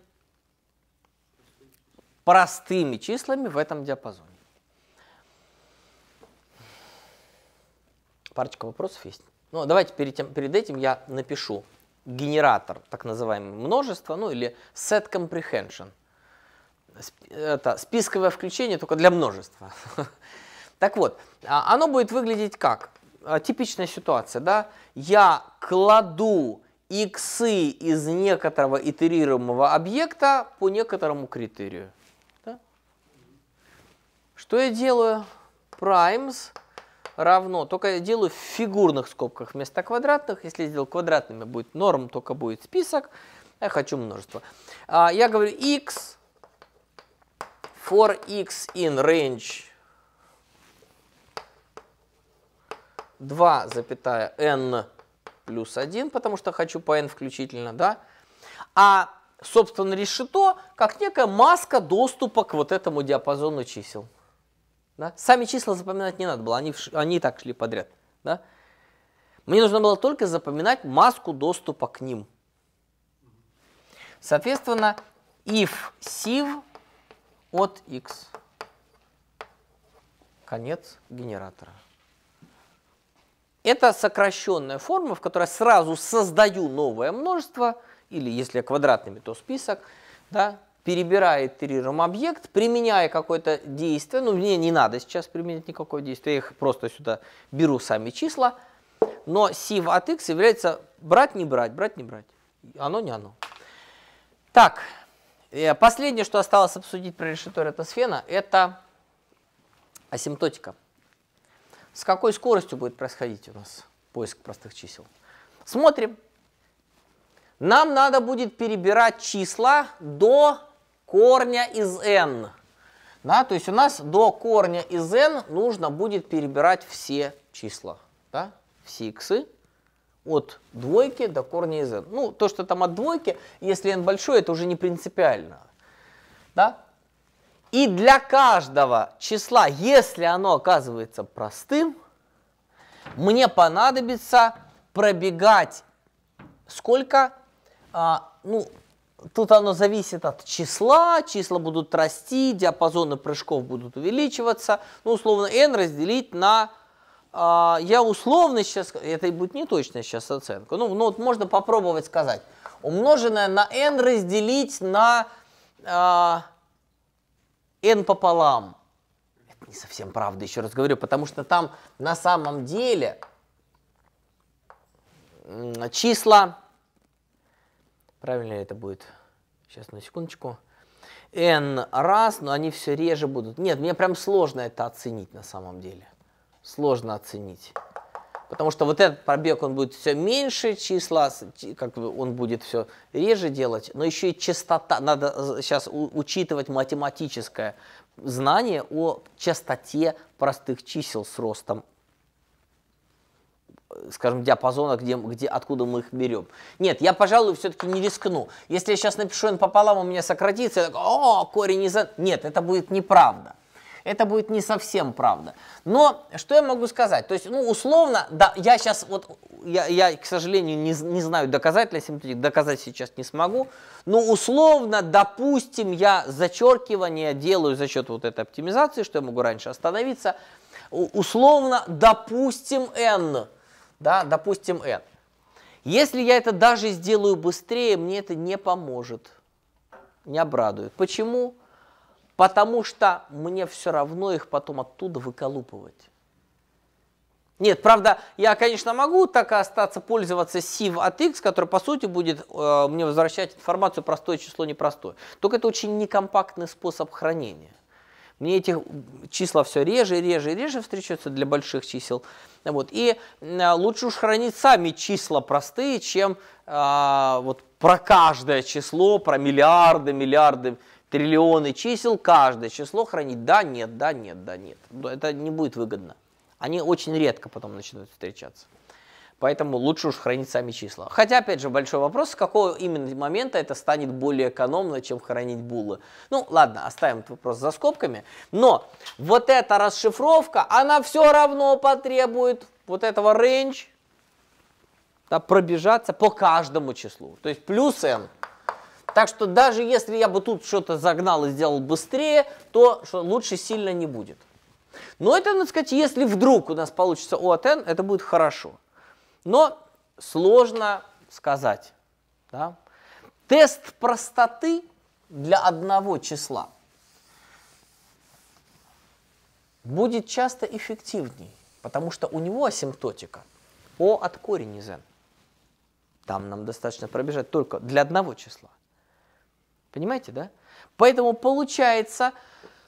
простыми числами в этом диапазоне. Парочка вопросов есть. Ну, давайте перед, тем, перед этим я напишу генератор так называемое множество, ну или set comprehension. Это списковое включение только для множества. (laughs) Так вот, а, оно будет выглядеть как? А, типичная ситуация, да? Я кладу иксы из некоторого итерируемого объекта по некоторому критерию. Что я делаю? Primes равно, только я делаю в фигурных скобках вместо квадратных. Если я сделал квадратными, будет норм, только будет список. Я хочу множество. А, я говорю x for x in range 2 n плюс 1, потому что хочу по n включительно, да? А, собственно, решето как некая маска доступа к вот этому диапазону чисел. Да? Сами числа запоминать не надо было, они, они и так шли подряд. Да? Мне нужно было только запоминать маску доступа к ним. Соответственно, if siv от x. Конец генератора. Это сокращенная форма, в которой сразу создаю новое множество, или если квадратными, то список, да, перебирает террируем объект, применяя какое-то действие, ну мне не надо сейчас применять никакое действие, я их просто сюда беру сами числа, но сив от x является брать не брать, брать не брать, оно не оно. Так, э, последнее, что осталось обсудить про решето ретосфена, это асимптотика. С какой скоростью будет происходить у нас поиск простых чисел? Смотрим. Нам надо будет перебирать числа до корня из n. Да, то есть у нас до корня из n нужно будет перебирать все числа. Да, все x от двойки до корня из n. Ну, то, что там от двойки, если n большой, это уже не принципиально. Да? И для каждого числа, если оно оказывается простым, мне понадобится пробегать сколько? А, ну, Тут оно зависит от числа, числа будут расти, диапазоны прыжков будут увеличиваться. Ну, условно, n разделить на... Э, я условно сейчас... Это будет не точная сейчас оценка. Ну, ну вот можно попробовать сказать. Умноженное на n разделить на э, n пополам. Это не совсем правда, еще раз говорю, потому что там на самом деле числа Правильно это будет? Сейчас, на секундочку. N раз, но они все реже будут. Нет, мне прям сложно это оценить на самом деле. Сложно оценить. Потому что вот этот пробег, он будет все меньше числа, как бы он будет все реже делать, но еще и частота, надо сейчас э, учитывать математическое знание о частоте простых чисел с ростом скажем, диапазона, где, где, откуда мы их берем. Нет, я, пожалуй, все-таки не рискну. Если я сейчас напишу n пополам, у меня сократится, я так, о, корень из Нет, это будет неправда. Это будет не совсем правда. Но что я могу сказать? То есть, ну, условно, да, я сейчас, вот, я, я к сожалению, не, не знаю доказать для доказать сейчас не смогу, но условно, допустим, я зачеркивание делаю за счет вот этой оптимизации, что я могу раньше остановиться, условно, допустим, n да, допустим, n. Если я это даже сделаю быстрее, мне это не поможет, не обрадует. Почему? Потому что мне все равно их потом оттуда выколупывать. Нет, правда, я, конечно, могу так и остаться пользоваться сив от x, который, по сути, будет э, мне возвращать информацию простое число непростое. Только это очень некомпактный способ хранения. Мне эти числа все реже, реже, реже встречаются для больших чисел. Вот. И а, лучше уж хранить сами числа простые, чем а, вот про каждое число, про миллиарды, миллиарды, триллионы чисел, каждое число хранить. Да, нет, да, нет, да, нет. Это не будет выгодно. Они очень редко потом начинают встречаться. Поэтому лучше уж хранить сами числа. Хотя, опять же, большой вопрос, с какого именно момента это станет более экономно, чем хранить булы. Ну, ладно, оставим этот вопрос за скобками. Но вот эта расшифровка, она все равно потребует вот этого range, да, пробежаться по каждому числу. То есть плюс n. Так что даже если я бы тут что-то загнал и сделал быстрее, то лучше сильно не будет. Но это, надо сказать, если вдруг у нас получится O от n, это будет хорошо. Но сложно сказать. Да? Тест простоты для одного числа будет часто эффективней, потому что у него асимптотика О от корень из n. Там нам достаточно пробежать только для одного числа. Понимаете, да? Поэтому получается,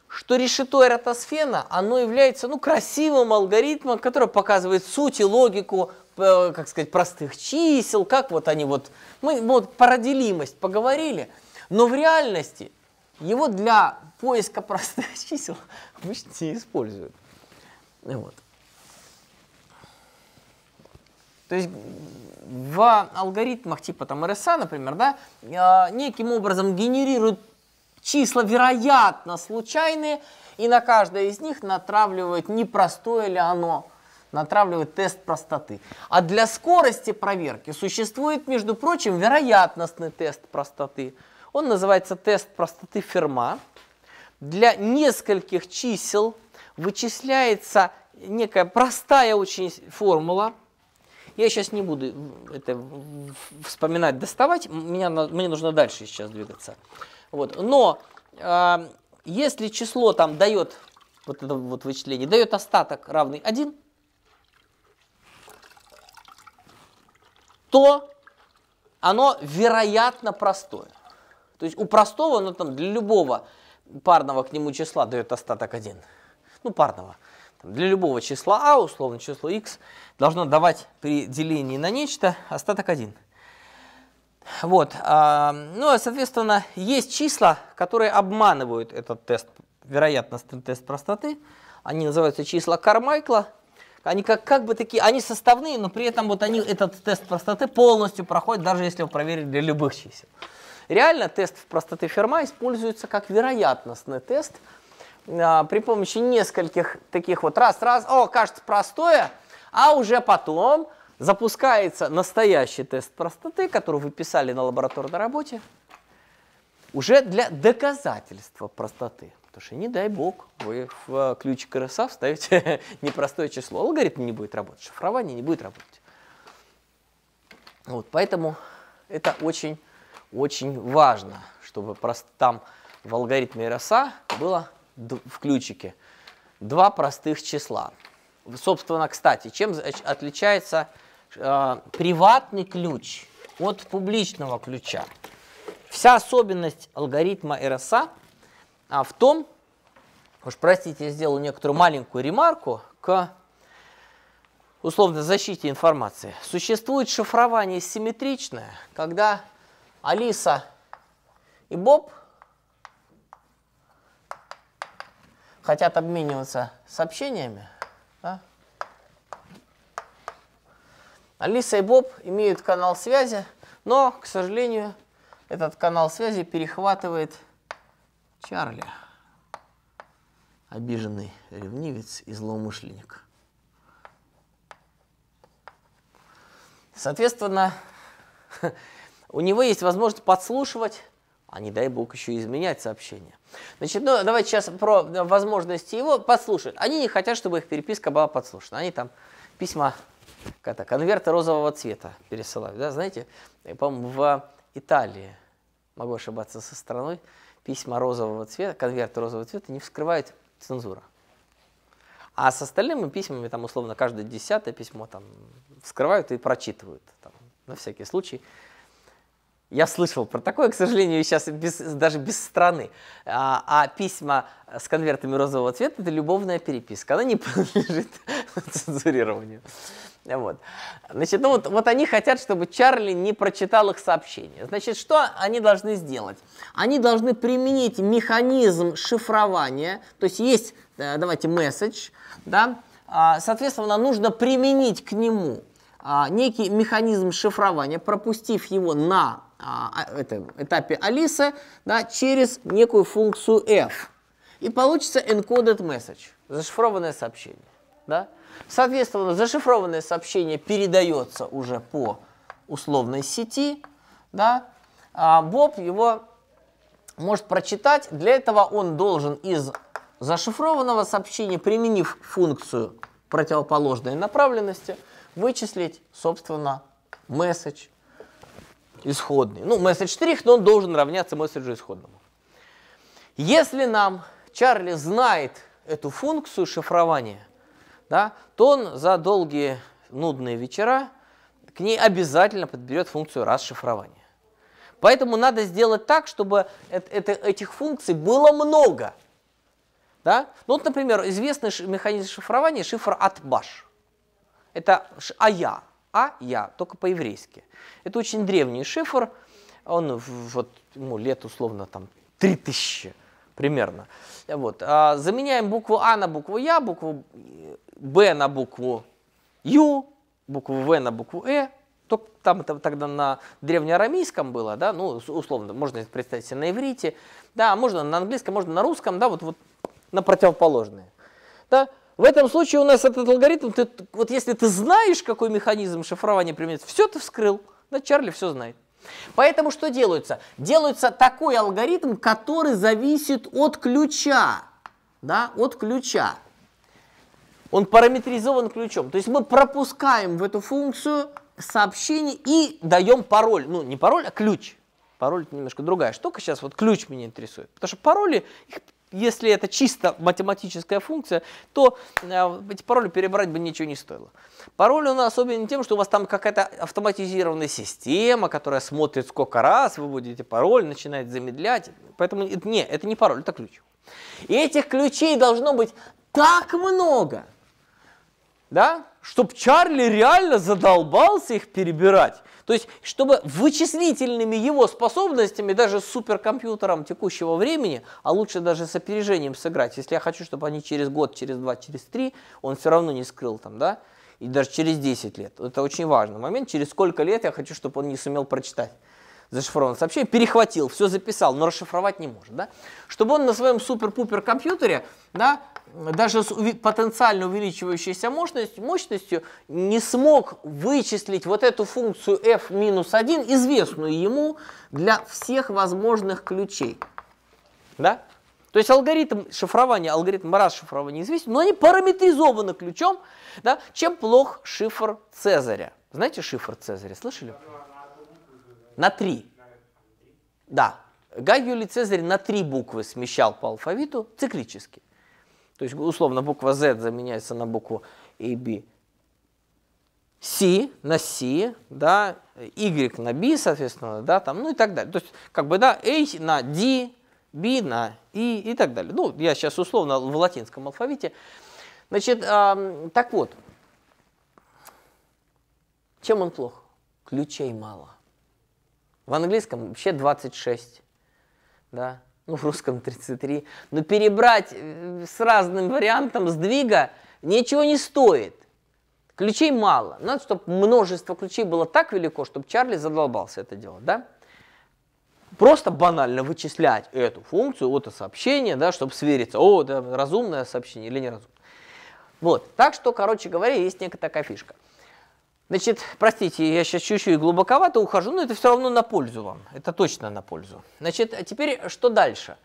что решето эратосфена, оно является ну, красивым алгоритмом, который показывает суть и логику Э, как сказать, простых чисел, как вот они вот, мы вот про делимость поговорили, но в реальности его для поиска простых (laughs) чисел обычно не используют. Вот. То есть в алгоритмах типа там RSA, а, например, да, э, неким образом генерируют числа вероятно случайные, и на каждое из них натравливают, непростое ли оно натравливает тест простоты. А для скорости проверки существует, между прочим, вероятностный тест простоты. Он называется тест простоты Ферма. Для нескольких чисел вычисляется некая простая очень формула. Я сейчас не буду это вспоминать, доставать. Меня, мне нужно дальше сейчас двигаться. Вот. Но э, если число там дает, вот это вот вычисление, дает остаток равный 1, то оно вероятно простое. То есть у простого, ну там для любого парного к нему числа дает остаток 1. Ну парного. Там, для любого числа а, условно число x, должно давать при делении на нечто остаток 1. Вот, а, ну, соответственно, есть числа, которые обманывают этот тест, вероятностный тест простоты. Они называются числа Кармайкла, они как, как бы такие, они составные, но при этом вот они этот тест простоты полностью проходят, даже если его проверить для любых чисел. Реально тест простоты Ферма используется как вероятностный тест а, при помощи нескольких таких вот раз-раз, о, кажется простое, а уже потом запускается настоящий тест простоты, который вы писали на лабораторной работе, уже для доказательства простоты. Потому что не дай бог, вы в э, ключ КРСА вставите (laughs) непростое число, алгоритм не будет работать, шифрование не будет работать. Вот, поэтому это очень-очень важно, чтобы просто там в алгоритме РСА было в ключике два простых числа. Собственно, кстати, чем отличается э, приватный ключ от публичного ключа? Вся особенность алгоритма РСА – а в том, уж простите, я сделал некоторую маленькую ремарку к условной защите информации. Существует шифрование симметричное, когда Алиса и Боб хотят обмениваться сообщениями. Да? Алиса и Боб имеют канал связи, но, к сожалению, этот канал связи перехватывает Чарли, обиженный ревнивец и злоумышленник. Соответственно, (laughs) у него есть возможность подслушивать, а не дай бог еще изменять сообщение. Значит, ну давайте сейчас про возможности его подслушать. Они не хотят, чтобы их переписка была подслушана. Они там письма, как-то конверты розового цвета пересылают. Да, знаете, по-моему, в Италии, могу ошибаться со страной, письма розового цвета, конверты розового цвета не вскрывает цензура. А с остальными письмами, там условно каждое десятое письмо там вскрывают и прочитывают, там, на всякий случай. Я слышал про такое, к сожалению, сейчас без, даже без страны. А, а письма с конвертами розового цвета – это любовная переписка. Она не (laughs) подлежит цензурированию. Вот. Значит, ну вот, вот они хотят, чтобы Чарли не прочитал их сообщение. Значит, что они должны сделать? Они должны применить механизм шифрования, то есть есть, э, давайте, месседж, да, а, соответственно, нужно применить к нему а, некий механизм шифрования, пропустив его на а, это, этапе Алисы да, через некую функцию f. И получится encoded message, зашифрованное сообщение. Да? Соответственно, зашифрованное сообщение передается уже по условной сети, да, а Боб его может прочитать. Для этого он должен из зашифрованного сообщения, применив функцию противоположной направленности, вычислить, собственно, месседж исходный. Ну, месседж штрих, но он должен равняться месседжу исходному. Если нам Чарли знает эту функцию шифрования, да, то он за долгие нудные вечера к ней обязательно подберет функцию расшифрования. Поэтому надо сделать так, чтобы это, это, этих функций было много. Да? Ну, вот, например, известный механизм шифрования шифр атбаш. Это ая, а я, только по-еврейски. Это очень древний шифр, он вот, ему лет условно там 3000 примерно. Вот. А, заменяем букву А на букву Я, букву э, Б на букву Ю, букву В на букву Э. Только там это тогда на древнеарамейском было, да, ну, условно, можно представить себе на иврите, да, можно на английском, можно на русском, да, вот, вот на противоположные. Да? В этом случае у нас этот алгоритм, ты, вот если ты знаешь, какой механизм шифрования применяется, все ты вскрыл, да, Чарли все знает. Поэтому что делается? Делается такой алгоритм, который зависит от ключа. Да, от ключа. Он параметризован ключом. То есть мы пропускаем в эту функцию сообщение и даем пароль. Ну, не пароль, а ключ. Пароль это немножко другая штука. Сейчас вот ключ меня интересует. Потому что пароли, их если это чисто математическая функция, то э, эти пароли перебрать бы ничего не стоило. Пароль у нас особенен тем, что у вас там какая-то автоматизированная система, которая смотрит сколько раз вы будете пароль, начинает замедлять. Поэтому это, не, это не пароль, это ключ. И этих ключей должно быть так много, да, чтобы Чарли реально задолбался их перебирать. То есть, чтобы вычислительными его способностями, даже с суперкомпьютером текущего времени, а лучше даже с опережением сыграть, если я хочу, чтобы они через год, через два, через три, он все равно не скрыл там, да, и даже через 10 лет. Это очень важный момент, через сколько лет я хочу, чтобы он не сумел прочитать зашифрованных сообщение перехватил, все записал, но расшифровать не может. Да? Чтобы он на своем супер-пупер компьютере, да, даже с потенциально увеличивающейся мощностью, мощностью не смог вычислить вот эту функцию f минус 1, известную ему для всех возможных ключей. Да? То есть алгоритм шифрования, алгоритм расшифрования известен, но они параметризованы ключом, да, чем плох шифр Цезаря. Знаете шифр Цезаря, слышали? Да. На три. Да. Гай Юлий Цезарь на три буквы смещал по алфавиту циклически. То есть, условно, буква Z заменяется на букву A, B, C на C, да, Y на B, соответственно, да, там, ну и так далее. То есть, как бы, да, A на D, B на I и так далее. Ну, я сейчас условно в латинском алфавите. Значит, э, так вот, чем он плох? Ключей мало. В английском вообще 26, да, ну в русском 33. Но перебрать э, с разным вариантом сдвига ничего не стоит. Ключей мало. Надо, чтобы множество ключей было так велико, чтобы Чарли задолбался это делать, да? Просто банально вычислять эту функцию, вот это сообщение, да, чтобы свериться, о, это разумное сообщение или неразумное. Вот. Так что, короче говоря, есть некая такая фишка. Значит, простите, я сейчас чуть-чуть глубоковато ухожу, но это все равно на пользу вам. Это точно на пользу. Значит, теперь что дальше?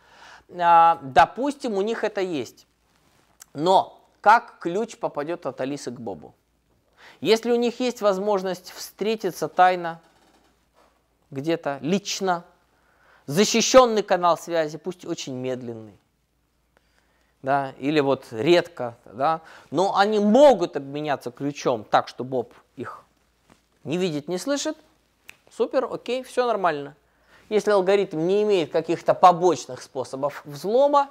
А, допустим, у них это есть. Но как ключ попадет от Алисы к Бобу? Если у них есть возможность встретиться тайно, где-то лично, защищенный канал связи, пусть очень медленный, да, или вот редко, да, но они могут обменяться ключом так, что Боб их не видит, не слышит, супер, окей, все нормально. Если алгоритм не имеет каких-то побочных способов взлома,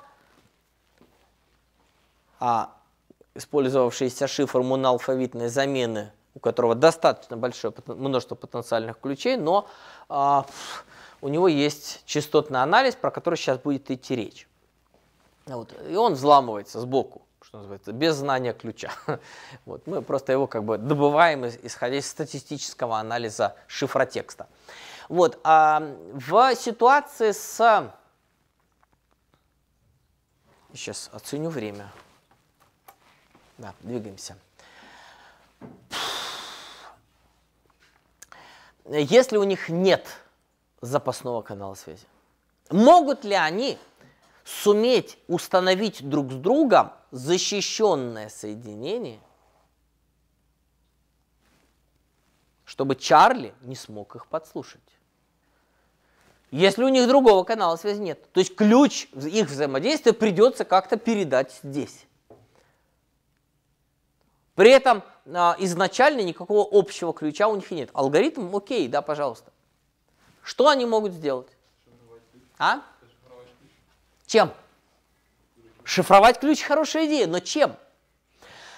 а использовавшийся шифр моноалфавитной замены, у которого достаточно большое множество потенциальных ключей, но а, у него есть частотный анализ, про который сейчас будет идти речь. Вот. И он взламывается сбоку, что называется, без знания ключа. (laughs) Вот. Мы просто его как бы добываем, исходя из статистического анализа шифротекста. Вот. А в ситуации с... Сейчас оценю время. Да, двигаемся. Если у них нет запасного канала связи, могут ли они суметь установить друг с другом защищенное соединение, чтобы Чарли не смог их подслушать. Если у них другого канала связи нет. То есть ключ их взаимодействия придется как-то передать здесь. При этом а, изначально никакого общего ключа у них нет. Алгоритм окей, да, пожалуйста. Что они могут сделать? А? Чем? Шифровать ключ – хорошая идея, но чем?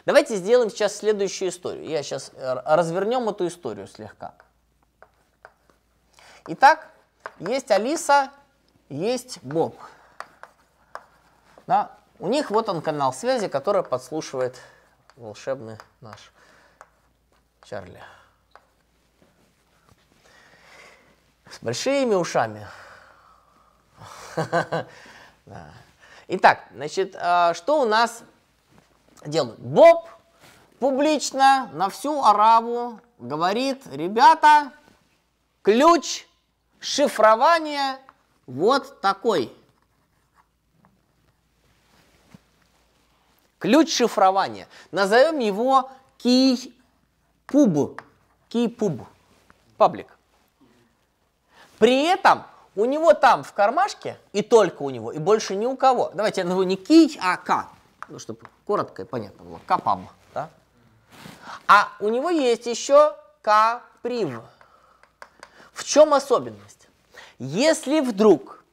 Давайте сделаем сейчас следующую историю. Я сейчас э, развернем эту историю слегка. Итак, есть Алиса, есть Боб. Да? У них вот он канал связи, который подслушивает волшебный наш Чарли. С большими ушами. (laughs) Да. Итак, значит, э, что у нас делают? Боб публично на всю Араву говорит, ребята, ключ шифрования вот такой. Ключ шифрования. Назовем его key-pub. Key-pub. Паблик. При этом у него там в кармашке, и только у него, и больше ни у кого. Давайте я назову не кич, а к. Ну, чтобы коротко и понятно было. Капам. Да? А у него есть еще каприв. В чем особенность? Если вдруг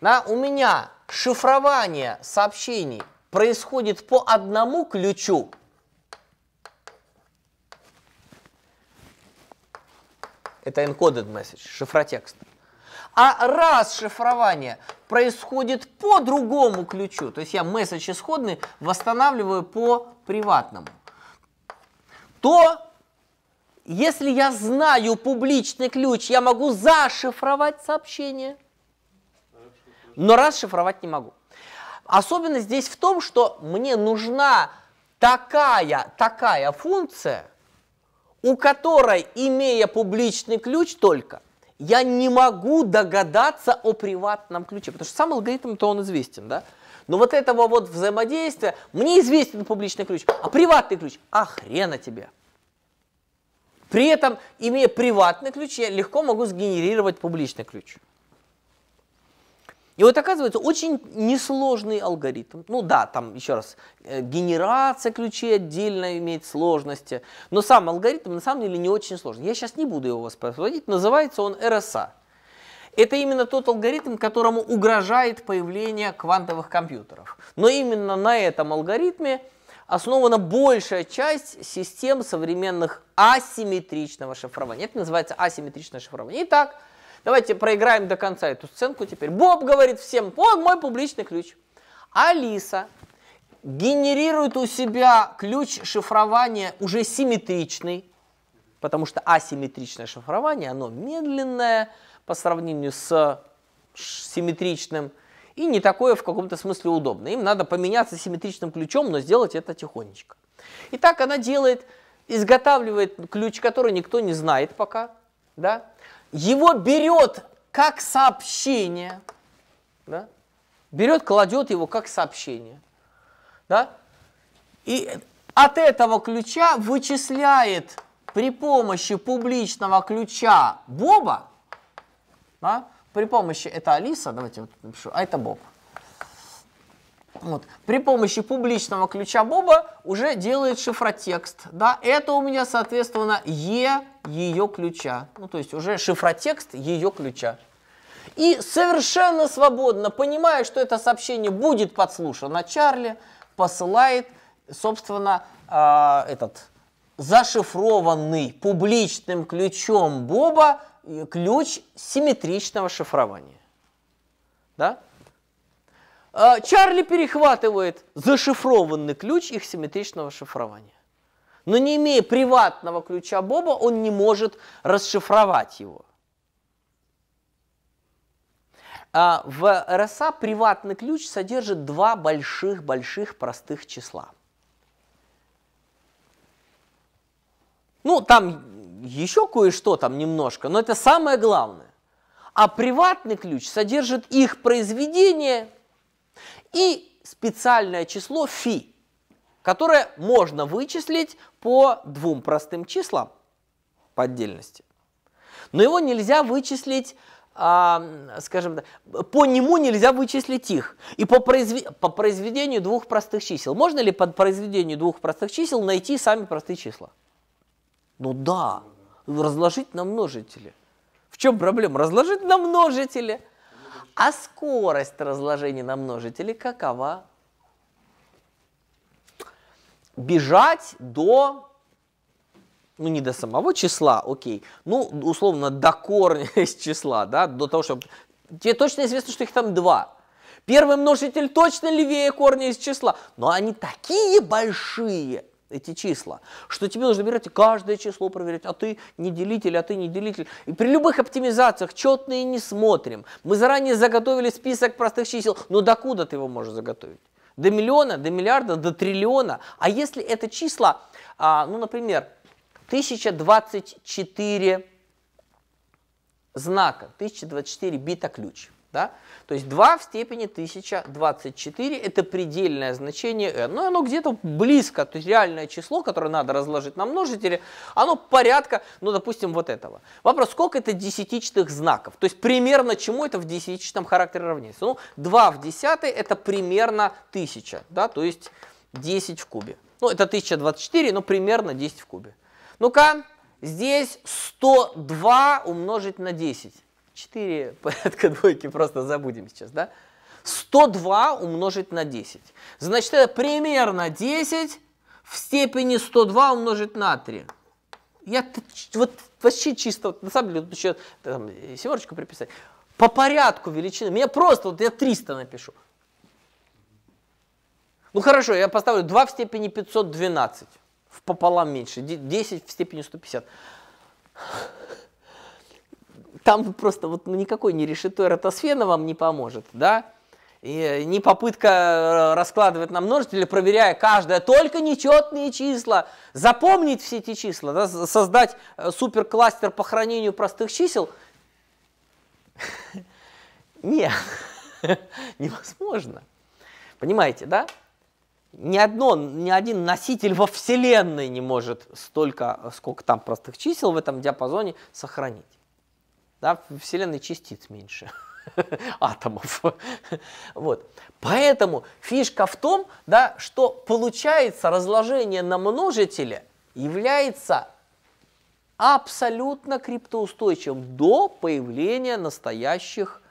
да, у меня шифрование сообщений происходит по одному ключу, это encoded message, шифротекст. А раз происходит по другому ключу, то есть я месседж исходный восстанавливаю по приватному, то если я знаю публичный ключ, я могу зашифровать сообщение, но расшифровать не могу. Особенность здесь в том, что мне нужна такая, такая функция, у которой, имея публичный ключ только – я не могу догадаться о приватном ключе, потому что сам алгоритм-то он известен, да? Но вот этого вот взаимодействия, мне известен публичный ключ, а приватный ключ, а хрена тебе. При этом, имея приватный ключ, я легко могу сгенерировать публичный ключ. И вот оказывается очень несложный алгоритм. Ну да, там еще раз, э, генерация ключей отдельно имеет сложности, но сам алгоритм на самом деле не очень сложный. Я сейчас не буду его воспроизводить, называется он RSA. А. Это именно тот алгоритм, которому угрожает появление квантовых компьютеров. Но именно на этом алгоритме основана большая часть систем современных асимметричного шифрования. Это называется асимметричное шифрование. Итак, Давайте проиграем до конца эту сценку теперь. Боб говорит всем, вот мой публичный ключ. Алиса генерирует у себя ключ шифрования уже симметричный, потому что асимметричное шифрование, оно медленное по сравнению с симметричным и не такое в каком-то смысле удобное. Им надо поменяться симметричным ключом, но сделать это тихонечко. И так она делает, изготавливает ключ, который никто не знает пока, да? его берет как сообщение, да? берет, кладет его как сообщение. Да? И от этого ключа вычисляет при помощи публичного ключа Боба, да? при помощи, это Алиса, давайте вот напишу, а это Боб, вот. При помощи публичного ключа Боба уже делает шифротекст. Да? Это у меня, соответственно, Е ее ключа. Ну, то есть уже шифротекст ее ключа. И совершенно свободно, понимая, что это сообщение будет подслушано, Чарли посылает, собственно, э, этот зашифрованный публичным ключом Боба э, ключ симметричного шифрования. Да? Э, Чарли перехватывает зашифрованный ключ их симметричного шифрования. Но не имея приватного ключа Боба, он не может расшифровать его. А, в РСА приватный ключ содержит два больших-больших простых числа. Ну, там еще кое-что там немножко, но это самое главное. А приватный ключ содержит их произведение – и специальное число фи, которое можно вычислить по двум простым числам по отдельности. Но его нельзя вычислить, а, скажем так, по нему нельзя вычислить их. И по, произве, по произведению двух простых чисел. Можно ли по произведению двух простых чисел найти сами простые числа? Ну да, разложить на множители. В чем проблема? Разложить на множители – а скорость разложения на множители какова? Бежать до, ну не до самого числа, окей, ну условно до корня (laughs) из числа, да, до того, чтобы... Тебе точно известно, что их там два. Первый множитель точно левее корня из числа, но они такие большие, эти числа. Что тебе нужно брать каждое число проверять, а ты не делитель, а ты не делитель. И при любых оптимизациях четные не смотрим. Мы заранее заготовили список простых чисел, но докуда ты его можешь заготовить? До миллиона, до миллиарда, до триллиона. А если это числа, а, ну, например, 1024 знака, 1024 бита ключ – да? То есть 2 в степени 1024 это предельное значение n. но оно где-то близко, то есть реальное число, которое надо разложить на множители, оно порядка, ну, допустим, вот этого. Вопрос, сколько это десятичных знаков? То есть примерно чему это в десятичном характере равняется? Ну, 2 в десятой это примерно 1000, да, то есть 10 в кубе. Ну, это 1024, но примерно 10 в кубе. Ну-ка, здесь 102 умножить на 10. 4 (laughs) порядка двойки просто забудем сейчас, да? 102 умножить на 10. Значит, это примерно 10 в степени 102 умножить на 3. Я вот вообще чисто, вот, на самом деле, тут еще там, семерочку приписать. По порядку величины. Меня просто, вот я 300 напишу. Ну хорошо, я поставлю 2 в степени 512. В пополам меньше. 10 в степени 150. Там просто вот никакой не решето ротосфена вам не поможет, да? И э, не попытка э, раскладывать на множители, а проверяя каждое, только нечетные числа. Запомнить все эти числа, да, создать э, суперкластер по хранению простых чисел. (laughs) Нет, (laughs) невозможно. Понимаете, да? Ни, одно, ни один носитель во Вселенной не может столько, сколько там простых чисел в этом диапазоне сохранить да, Вселенной частиц меньше (laughs) атомов. вот. Поэтому фишка в том, да, что получается разложение на множители является абсолютно криптоустойчивым до появления настоящих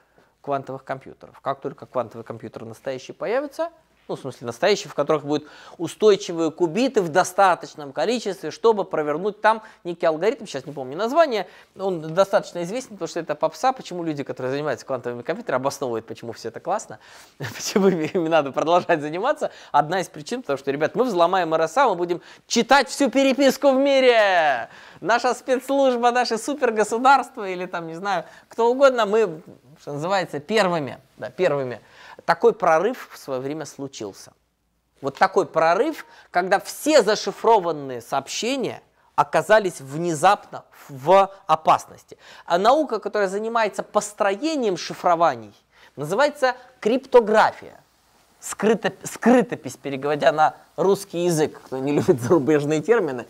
квантовых компьютеров. Как только квантовый компьютер настоящий появится – ну, в смысле настоящих, в которых будут устойчивые кубиты в достаточном количестве, чтобы провернуть там некий алгоритм, сейчас не помню название, он достаточно известен, потому что это попса, почему люди, которые занимаются квантовыми компьютерами, обосновывают, почему все это классно, (laughs) почему им надо продолжать заниматься. Одна из причин, потому что, ребят, мы взломаем РСА, мы будем читать всю переписку в мире. Наша спецслужба, наше супергосударство или там, не знаю, кто угодно, мы, что называется, первыми, да, первыми – такой прорыв в свое время случился. Вот такой прорыв, когда все зашифрованные сообщения оказались внезапно в опасности. А наука, которая занимается построением шифрований, называется криптография. Скрыто, скрытопись, переводя на русский язык, кто не любит зарубежные термины,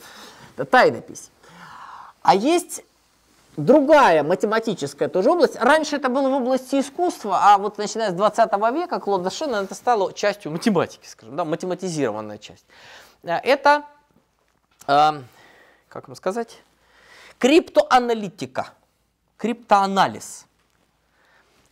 это тайнопись. А есть другая математическая тоже область. Раньше это было в области искусства, а вот начиная с 20 века Клода Шена это стало частью математики, скажем, да, математизированная часть. Э, это, э, как вам сказать, криптоаналитика, криптоанализ.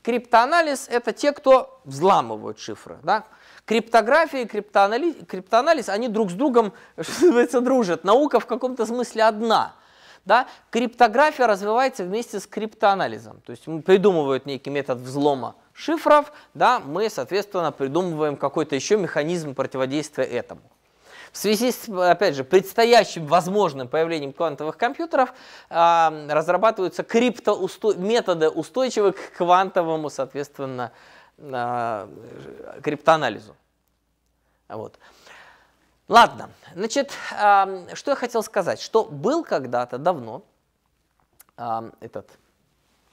Криптоанализ – это те, кто взламывают шифры. Да? Криптография и криптоанализ, криптоанализ, они друг с другом, (laughs) что называется, дружат. Наука в каком-то смысле одна – да? Криптография развивается вместе с криптоанализом. То есть придумывают некий метод взлома шифров, да, мы, соответственно, придумываем какой-то еще механизм противодействия этому. В связи с, опять же, предстоящим возможным появлением квантовых компьютеров э, разрабатываются криптоусто... методы устойчивы к квантовому, соответственно, э, криптоанализу. Вот. Ладно, значит, э, что я хотел сказать, что был когда-то давно э, этот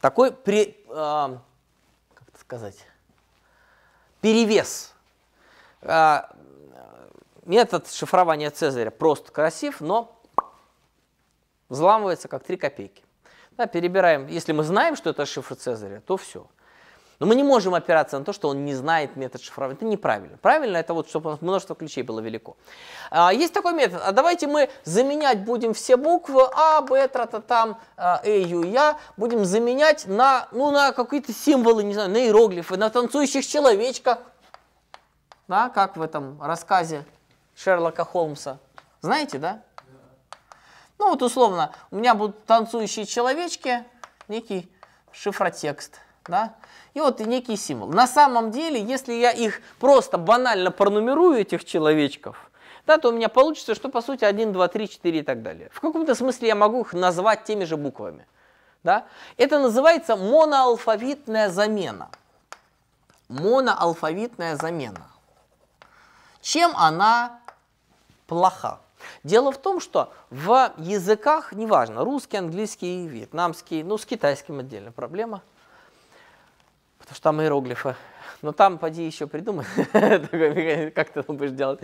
такой при, э, как это сказать, перевес. Э, метод шифрования Цезаря просто красив, но взламывается как три копейки. Да, перебираем, если мы знаем, что это шифр Цезаря, то все. Но мы не можем опираться на то, что он не знает метод шифрования. Это неправильно. Правильно это вот, чтобы множество ключей было велико. А, есть такой метод. А давайте мы заменять будем все буквы А, Б, тра-та там, «А», Э, Ю, Я. Будем заменять на, ну, на какие-то символы, не знаю, на иероглифы, на танцующих человечках. Да, как в этом рассказе Шерлока Холмса. Знаете, да? Ну вот условно, у меня будут танцующие человечки, некий шифротекст – да? И вот некий символ. На самом деле, если я их просто банально пронумерую, этих человечков, да, то у меня получится, что по сути 1, 2, 3, 4 и так далее. В каком-то смысле я могу их назвать теми же буквами. Да? Это называется моноалфавитная замена. Моноалфавитная замена. Чем она плоха? Дело в том, что в языках, неважно, русский, английский, вьетнамский, ну с китайским отдельно проблема – потому что там иероглифы. Но ну, там поди еще придумай, (laughs) как ты будешь делать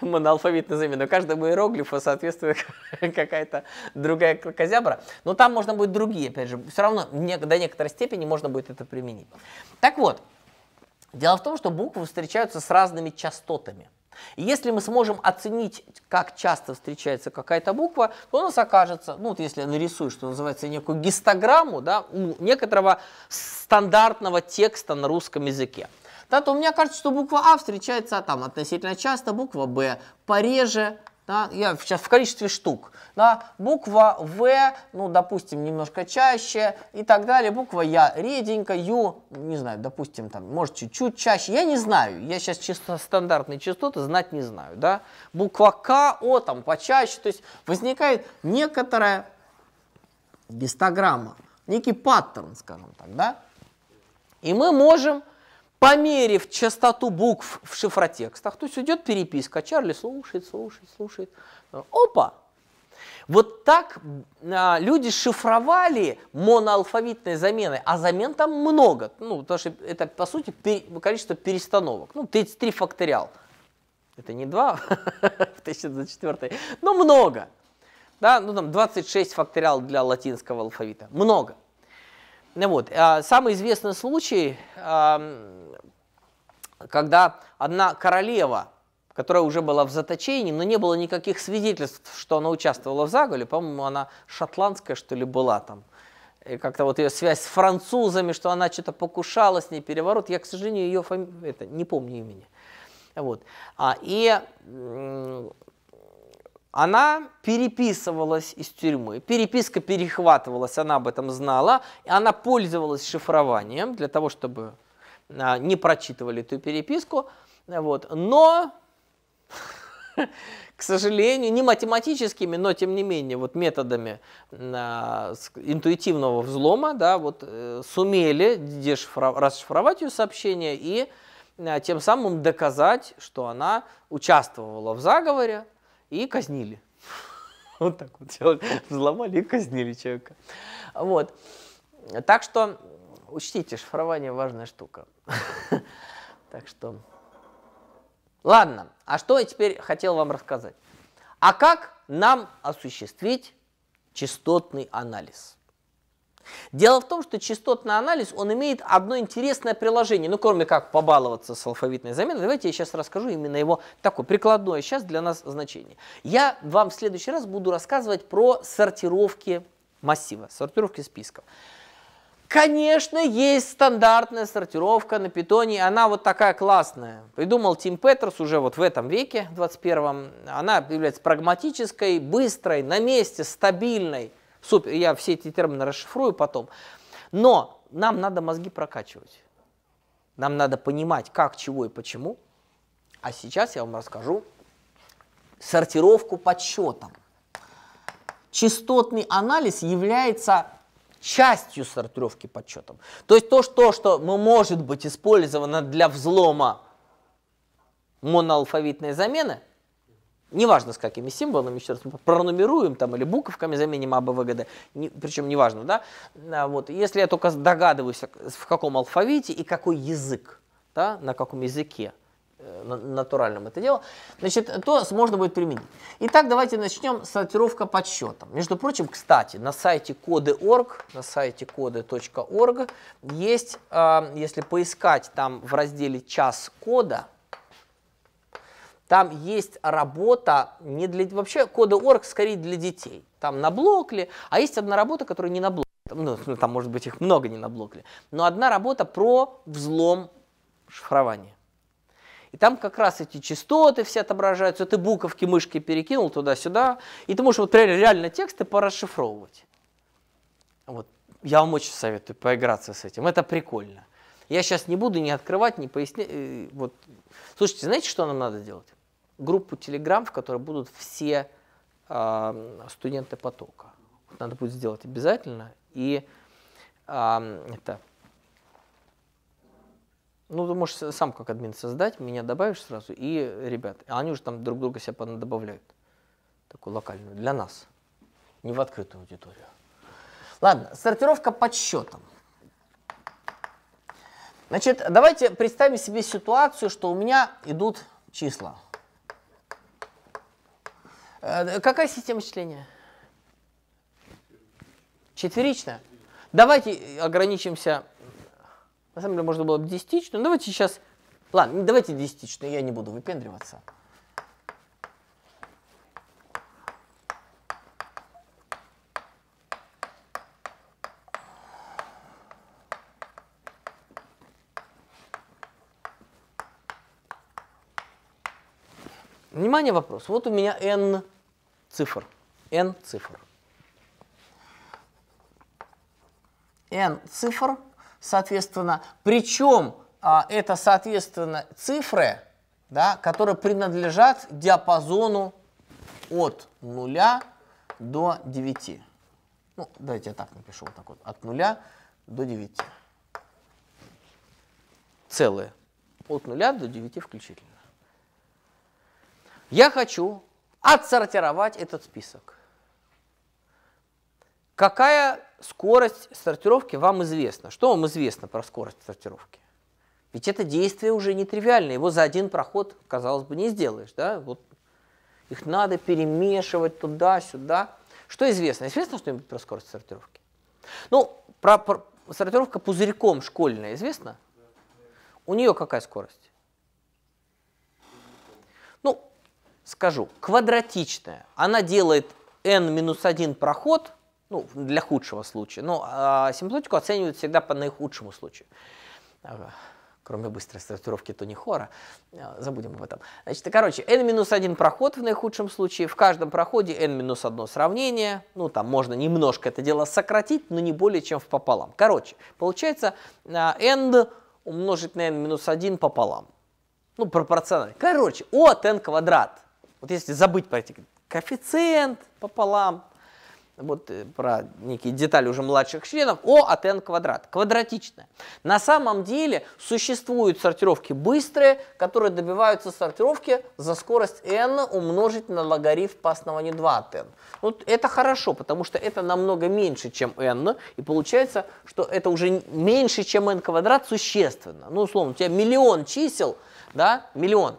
моноалфавит назови. Но каждому иероглифу соответствует (laughs) какая-то другая козябра. Но там можно будет другие, опять же. Все равно до некоторой степени можно будет это применить. Так вот, дело в том, что буквы встречаются с разными частотами. Если мы сможем оценить, как часто встречается какая-то буква, то у нас окажется, ну вот если я нарисую, что называется, некую гистограмму, да, некоторого стандартного текста на русском языке. Да, то у меня кажется, что буква А встречается там относительно часто, буква Б пореже, да, я сейчас в количестве штук, да, буква В, ну, допустим, немножко чаще и так далее, буква Я реденько, Ю, не знаю, допустим, там, может, чуть-чуть чаще, я не знаю, я сейчас чисто стандартные частоты знать не знаю, да, буква К, О, там, почаще, то есть возникает некоторая гистограмма, некий паттерн, скажем так, да, и мы можем померив частоту букв в шифротекстах, то есть идет переписка, Чарли слушает, слушает, слушает, опа, вот так а, люди шифровали моноалфавитные замены, а замен там много, ну, потому что это, по сути, пер, количество перестановок, ну, 33 факториал, это не 2 в 1004, но много, да, ну, там 26 факториал для латинского алфавита, много. Ну, вот, а, самый известный случай, а, когда одна королева, которая уже была в заточении, но не было никаких свидетельств, что она участвовала в заговоре, по-моему, она шотландская, что ли, была там, и как-то вот ее связь с французами, что она что-то покушалась с переворот, я, к сожалению, ее фами... это, не помню имени. Вот. А, и она переписывалась из тюрьмы, переписка перехватывалась, она об этом знала, и она пользовалась шифрованием для того, чтобы а, не прочитывали эту переписку. Вот. Но, (laughs) к сожалению, не математическими, но тем не менее вот методами а, интуитивного взлома да, вот, э, сумели дешифров- расшифровать ее сообщение и а, тем самым доказать, что она участвовала в заговоре и казнили. (laughs) Вот так вот взломали и казнили человека. Вот. Так что Учтите, шифрование важная штука. (laughs) Так что... Ладно, а что я теперь хотел вам рассказать? А как нам осуществить частотный анализ? Дело в том, что частотный анализ, он имеет одно интересное приложение. Ну, кроме как побаловаться с алфавитной заменой, давайте я сейчас расскажу именно его такое прикладное сейчас для нас значение. Я вам в следующий раз буду рассказывать про сортировки массива, сортировки списков. Конечно, есть стандартная сортировка на питоне, она вот такая классная. Придумал Тим Петерс уже вот в этом веке, 21-м. Она является прагматической, быстрой, на месте, стабильной. Супер, я все эти термины расшифрую потом. Но нам надо мозги прокачивать. Нам надо понимать, как, чего и почему. А сейчас я вам расскажу сортировку подсчетом. Частотный анализ является частью сортировки подсчетом. То есть то, что, что может быть использовано для взлома моноалфавитной замены, неважно с какими символами, еще раз, мы пронумеруем там или буковками заменим АБВГД, не, причем неважно, да, а, вот, если я только догадываюсь, в каком алфавите и какой язык, да, на каком языке, Э, натуральным это дело, значит, то можно будет применить. Итак, давайте начнем с сортировка подсчетом. Между прочим, кстати, на сайте коды.орг, на сайте коды.орг есть, а, если поискать там в разделе «Час кода», там есть работа не для... Вообще коды.орг скорее для детей. Там на блокле, а есть одна работа, которая не на блокле. ну, ну там, может быть, их много не на блокле. Но одна работа про взлом шифрования. И там как раз эти частоты все отображаются, ты буковки мышки перекинул туда-сюда, и ты можешь вот реально, реально тексты порасшифровывать. Вот. Я вам очень советую поиграться с этим, это прикольно. Я сейчас не буду ни открывать, ни пояснять. Э, вот. Слушайте, знаете, что нам надо делать? Группу Telegram, в которой будут все э, студенты потока. Надо будет сделать обязательно. И э, это ну, ты можешь сам как админ создать, меня добавишь сразу, и ребят. А они уже там друг друга себя добавляют. Такую локальную. Для нас. Не в открытую аудиторию. Ладно, сортировка по счетам. Значит, давайте представим себе ситуацию, что у меня идут числа. Э, какая система числения? Четверичная. Давайте ограничимся на самом деле можно было бы десятичную. Ну, давайте сейчас... Ладно, давайте десятичную, я не буду выпендриваться. Внимание, вопрос. Вот у меня n цифр. n цифр. n цифр – соответственно, причем а, это, соответственно, цифры, да, которые принадлежат диапазону от 0 до 9. Ну, давайте я так напишу, вот так вот, от 0 до 9. Целые. От 0 до 9 включительно. Я хочу отсортировать этот список. Какая скорость сортировки вам известна? Что вам известно про скорость сортировки? Ведь это действие уже нетривиальное, его за один проход, казалось бы, не сделаешь. Да? Вот их надо перемешивать туда-сюда. Что известно? Известно что-нибудь про скорость сортировки? Ну, про, про сортировка пузырьком школьная известно? У нее какая скорость? Ну, скажу, квадратичная. Она делает n-1 проход – ну, для худшего случая. Но ну, а, симптотику оценивают всегда по наихудшему случаю. А, кроме быстрой сортировки Тони Хора. А, забудем об этом. Значит, короче, n-1 проход в наихудшем случае. В каждом проходе n-1 сравнение. Ну, там можно немножко это дело сократить, но не более чем в пополам. Короче, получается а, n умножить на n-1 пополам. Ну, пропорционально. Короче, от n квадрат. Вот если забыть про эти коэффициент пополам, вот э, про некие детали уже младших членов, О от n квадрат, квадратичная. На самом деле существуют сортировки быстрые, которые добиваются сортировки за скорость n умножить на логарифм по основанию 2 от n. Вот это хорошо, потому что это намного меньше, чем n, и получается, что это уже меньше, чем n квадрат существенно. Ну, условно, у тебя миллион чисел, да, миллион,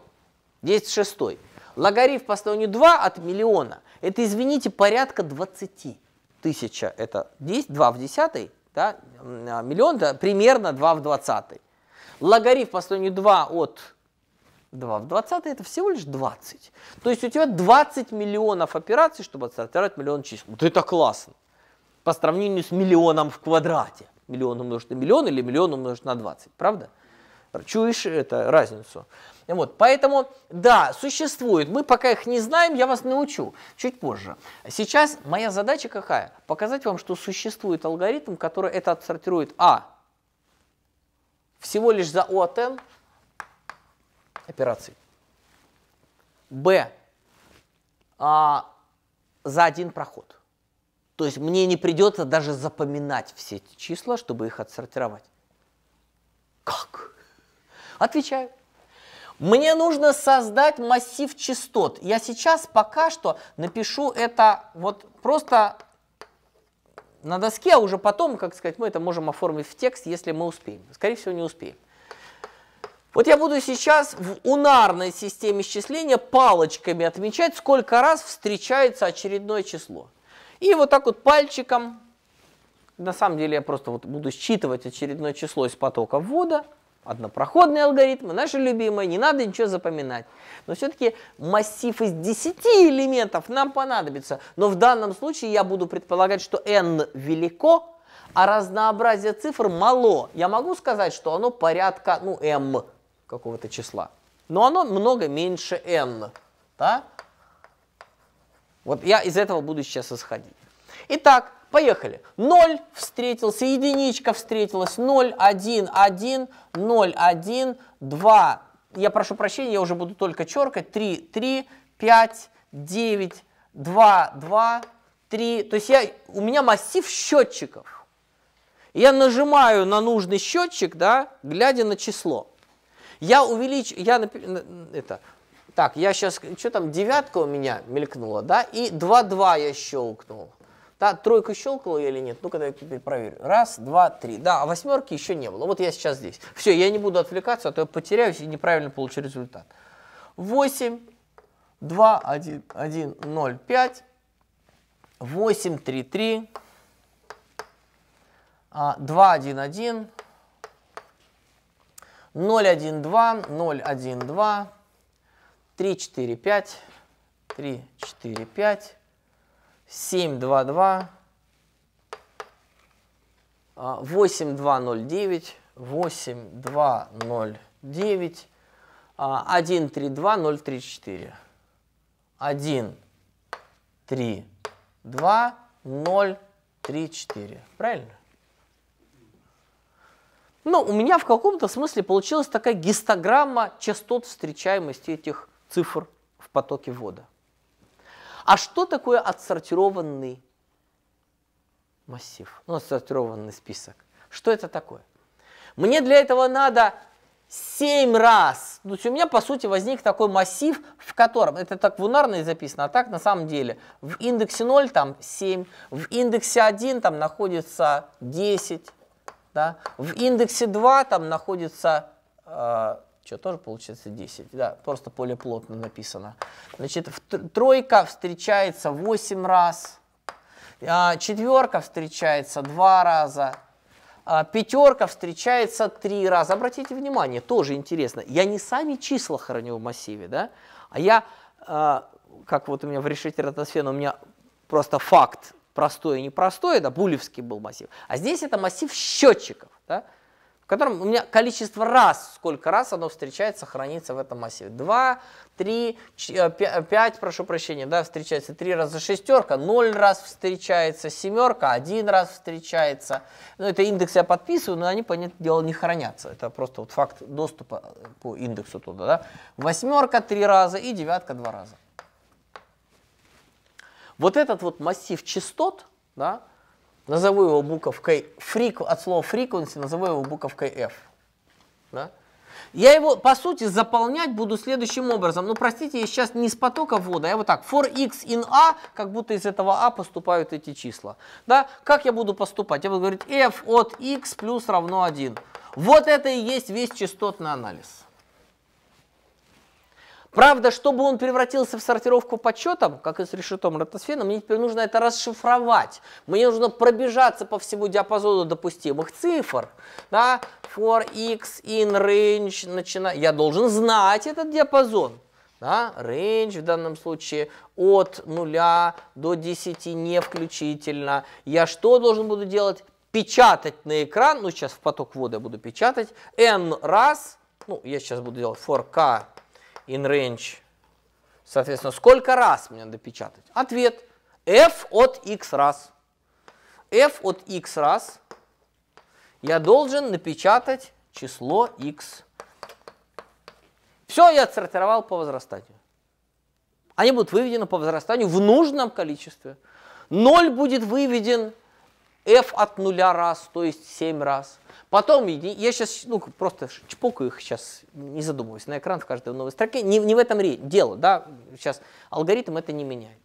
10 шестой. Логарифм по основанию 2 от миллиона – это, извините, порядка 20 тысяч, это 10, 2 в 10, да, а, миллион, да, примерно 2 в 20. Логарифм по степени 2 от 2 в 20 это всего лишь 20. То есть у тебя 20 миллионов операций, чтобы отсортировать миллион чисел. Вот это классно. По сравнению с миллионом в квадрате. Миллион умножить на миллион или миллион умножить на 20. Правда? Чуешь это разницу? Вот, поэтому, да, существуют. Мы пока их не знаем, я вас научу чуть позже. Сейчас моя задача какая? Показать вам, что существует алгоритм, который это отсортирует А. Всего лишь за O от N операций. Б. А, за один проход. То есть мне не придется даже запоминать все эти числа, чтобы их отсортировать. Как? Отвечаю. Мне нужно создать массив частот. Я сейчас пока что напишу это вот просто на доске, а уже потом, как сказать, мы это можем оформить в текст, если мы успеем. Скорее всего, не успеем. Вот я буду сейчас в унарной системе счисления палочками отмечать, сколько раз встречается очередное число. И вот так вот пальчиком, на самом деле я просто вот буду считывать очередное число из потока ввода, Однопроходные алгоритмы, наши любимые, не надо ничего запоминать. Но все-таки массив из 10 элементов нам понадобится. Но в данном случае я буду предполагать, что n велико, а разнообразие цифр мало. Я могу сказать, что оно порядка, ну, m какого-то числа. Но оно много меньше n. Да? Вот я из этого буду сейчас исходить. Итак, Поехали. 0 встретился, единичка встретилась. 0, 1, 1, 0, 1, 2. Я прошу прощения, я уже буду только черкать. 3, 3, 5, 9, 2, 2, 3. То есть я, у меня массив счетчиков. Я нажимаю на нужный счетчик, да, глядя на число. Я увеличу, я это, так, я сейчас, что там, девятка у меня мелькнула, да, и 2-2 я щелкнул. Та тройка щелкала или нет? Ну-ка, давай теперь проверю. Раз, два, три. Да, а восьмерки еще не было. Вот я сейчас здесь. Все, я не буду отвлекаться, а то я потеряюсь и неправильно получу результат. 8, 2, 1, 1, 0, 5, 8, 3, 3, 2, 1, 1, 0, 1, 2, 0, 1, 2, 3, 4, 5, 3, 4, 5, 722, 8209, 8209, 132034. 1, 3, 2, 0, 3, 4. Правильно? Ну, у меня в каком-то смысле получилась такая гистограмма частот встречаемости этих цифр в потоке вода. А что такое отсортированный массив? Ну, отсортированный список. Что это такое? Мне для этого надо 7 раз. То есть у меня, по сути, возник такой массив, в котором, это так лунарно записано, а так на самом деле в индексе 0 там 7, в индексе 1 там находится 10, да? в индексе 2 там находится э, что, тоже получается 10? Да, просто поле плотно написано. Значит, тройка встречается 8 раз, а, четверка встречается 2 раза, а, пятерка встречается 3 раза. Обратите внимание, тоже интересно. Я не сами числа храню в массиве, да, а я, а, как вот у меня в решителе атмосфены, у меня просто факт простой и непростой, да, булевский был массив. А здесь это массив счетчиков, да, котором у меня количество раз, сколько раз оно встречается, хранится в этом массиве. Два, три, э, э, пять, прошу прощения, да, встречается три раза шестерка, ноль раз встречается семерка, один раз встречается. Ну, это индекс я подписываю, но они, понятное дело, не хранятся. Это просто вот факт доступа э, по индексу туда, да. Восьмерка три раза и девятка два раза. Вот этот вот массив частот, да, назову его буковкой фрик, от слова frequency, назову его буковкой F. Да? Я его, по сути, заполнять буду следующим образом. Ну, простите, я сейчас не с потока ввода, а я вот так, for x in a, как будто из этого a «а» поступают эти числа. Да? Как я буду поступать? Я буду говорить f от x плюс равно 1. Вот это и есть весь частотный анализ. Правда, чтобы он превратился в сортировку подсчетом, как и с решетом ротосфена, мне теперь нужно это расшифровать. Мне нужно пробежаться по всему диапазону допустимых цифр. Да? For x in range, начина... я должен знать этот диапазон. Да? Range в данном случае от 0 до 10 не включительно. Я что должен буду делать? Печатать на экран, ну сейчас в поток ввода я буду печатать, n раз, ну я сейчас буду делать for k in range. Соответственно, сколько раз мне надо печатать? Ответ f от x раз. f от x раз я должен напечатать число x. Все я отсортировал по возрастанию. Они будут выведены по возрастанию в нужном количестве. 0 будет выведен f от нуля раз, то есть 7 раз. Потом, я сейчас ну, просто чпокаю их сейчас, не задумываясь, на экран в каждой новой строке. Не, не в этом дело, да, сейчас алгоритм это не меняет.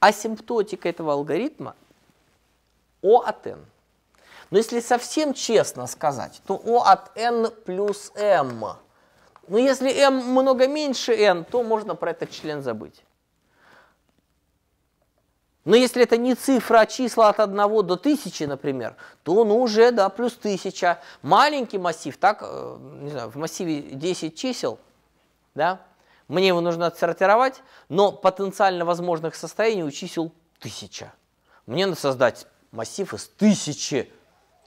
Асимптотика этого алгоритма O от n. Но если совсем честно сказать, то O от n плюс m. Но если m много меньше n, то можно про этот член забыть. Но если это не цифра, а числа от 1 до 1000, например, то он уже, да, плюс 1000. Маленький массив, так, э, не знаю, в массиве 10 чисел, да, мне его нужно отсортировать, но потенциально возможных состояний у чисел 1000. Мне надо создать массив из 1000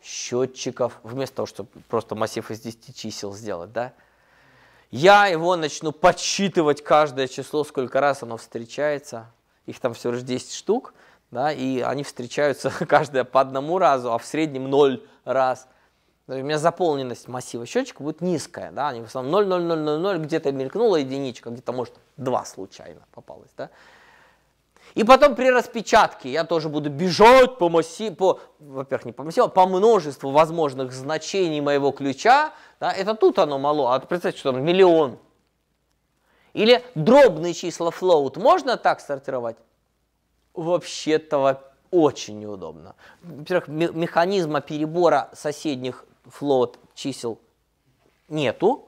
счетчиков, вместо того, чтобы просто массив из 10 чисел сделать, да. Я его начну подсчитывать каждое число, сколько раз оно встречается – их там всего лишь 10 штук, да, и они встречаются (laughs) каждая по одному разу, а в среднем 0 раз. У меня заполненность массива счетчика будет низкая, да, они в основном 0, 0, 0, 0, 0, где-то мелькнула единичка, где-то, может, два случайно попалось, да. И потом при распечатке я тоже буду бежать по массиву, по, во-первых, не по массиву, а по множеству возможных значений моего ключа. Да, это тут оно мало, а представьте, что там миллион или дробные числа float можно так сортировать? Вообще-то очень неудобно. Во-первых, механизма перебора соседних float чисел нету.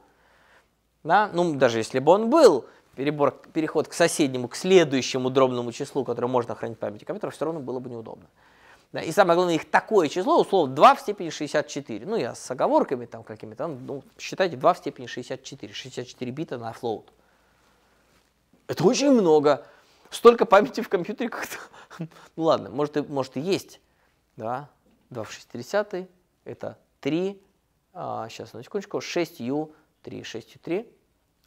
Да? Ну, даже если бы он был, перебор, переход к соседнему, к следующему дробному числу, которое можно хранить в памяти компьютера, все равно было бы неудобно. Да, и самое главное, их такое число, условно, 2 в степени 64. Ну, я с оговорками там какими-то, ну, считайте 2 в степени 64, 64 бита на float. Это очень много. Столько памяти в компьютере как-то... (laughs) Ну ладно, может и, может и есть. Да, 2 в 60 это 3, а, сейчас, на секундочку, 6u, 3, 6 u 3,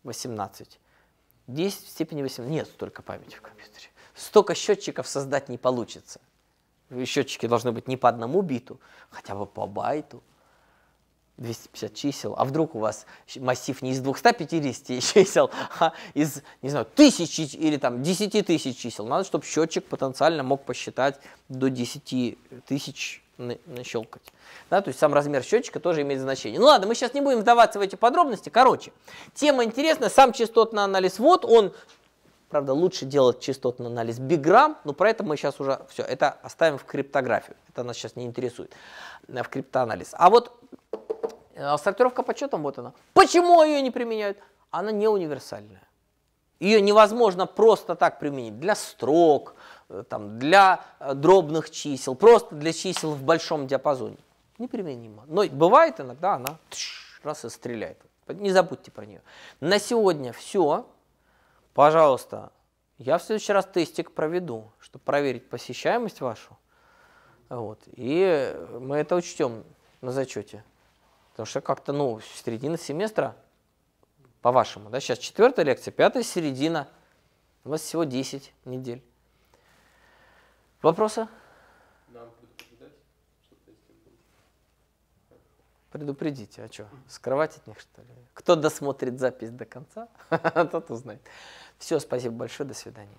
18. 10 в степени 18. Нет столько памяти в компьютере. Столько счетчиков создать не получится. Счетчики должны быть не по одному биту, хотя бы по байту. 250 чисел, а вдруг у вас массив не из 250 (laughs) чисел, а из, не знаю, тысячи или там 10 тысяч чисел. Надо, чтобы счетчик потенциально мог посчитать до 10 тысяч щелкать. Да, то есть сам размер счетчика тоже имеет значение. Ну ладно, мы сейчас не будем вдаваться в эти подробности. Короче, тема интересная. Сам частотный анализ вот он Правда, лучше делать частотный анализ биграм, но про это мы сейчас уже все, это оставим в криптографию. Это нас сейчас не интересует, э, в криптоанализ. А вот Э, а сортировка почетом, вот она. Почему ее не применяют? Она не универсальная. Ее невозможно просто так применить для строк, э, там, для э, дробных чисел, просто для чисел в большом диапазоне. Неприменимо. Но бывает иногда она тш, раз и стреляет. Не забудьте про нее. На сегодня все. Пожалуйста, я в следующий раз тестик проведу, чтобы проверить посещаемость вашу. Вот. И мы это учтем на зачете. Потому что как-то, ну, середина семестра, по-вашему, да, сейчас четвертая лекция, пятая середина, у вас всего 10 недель. Вопросы? Нам Предупредите, а что, скрывать от них, что ли? Кто досмотрит запись до конца, (laughs) тот узнает. Все, спасибо большое, до свидания.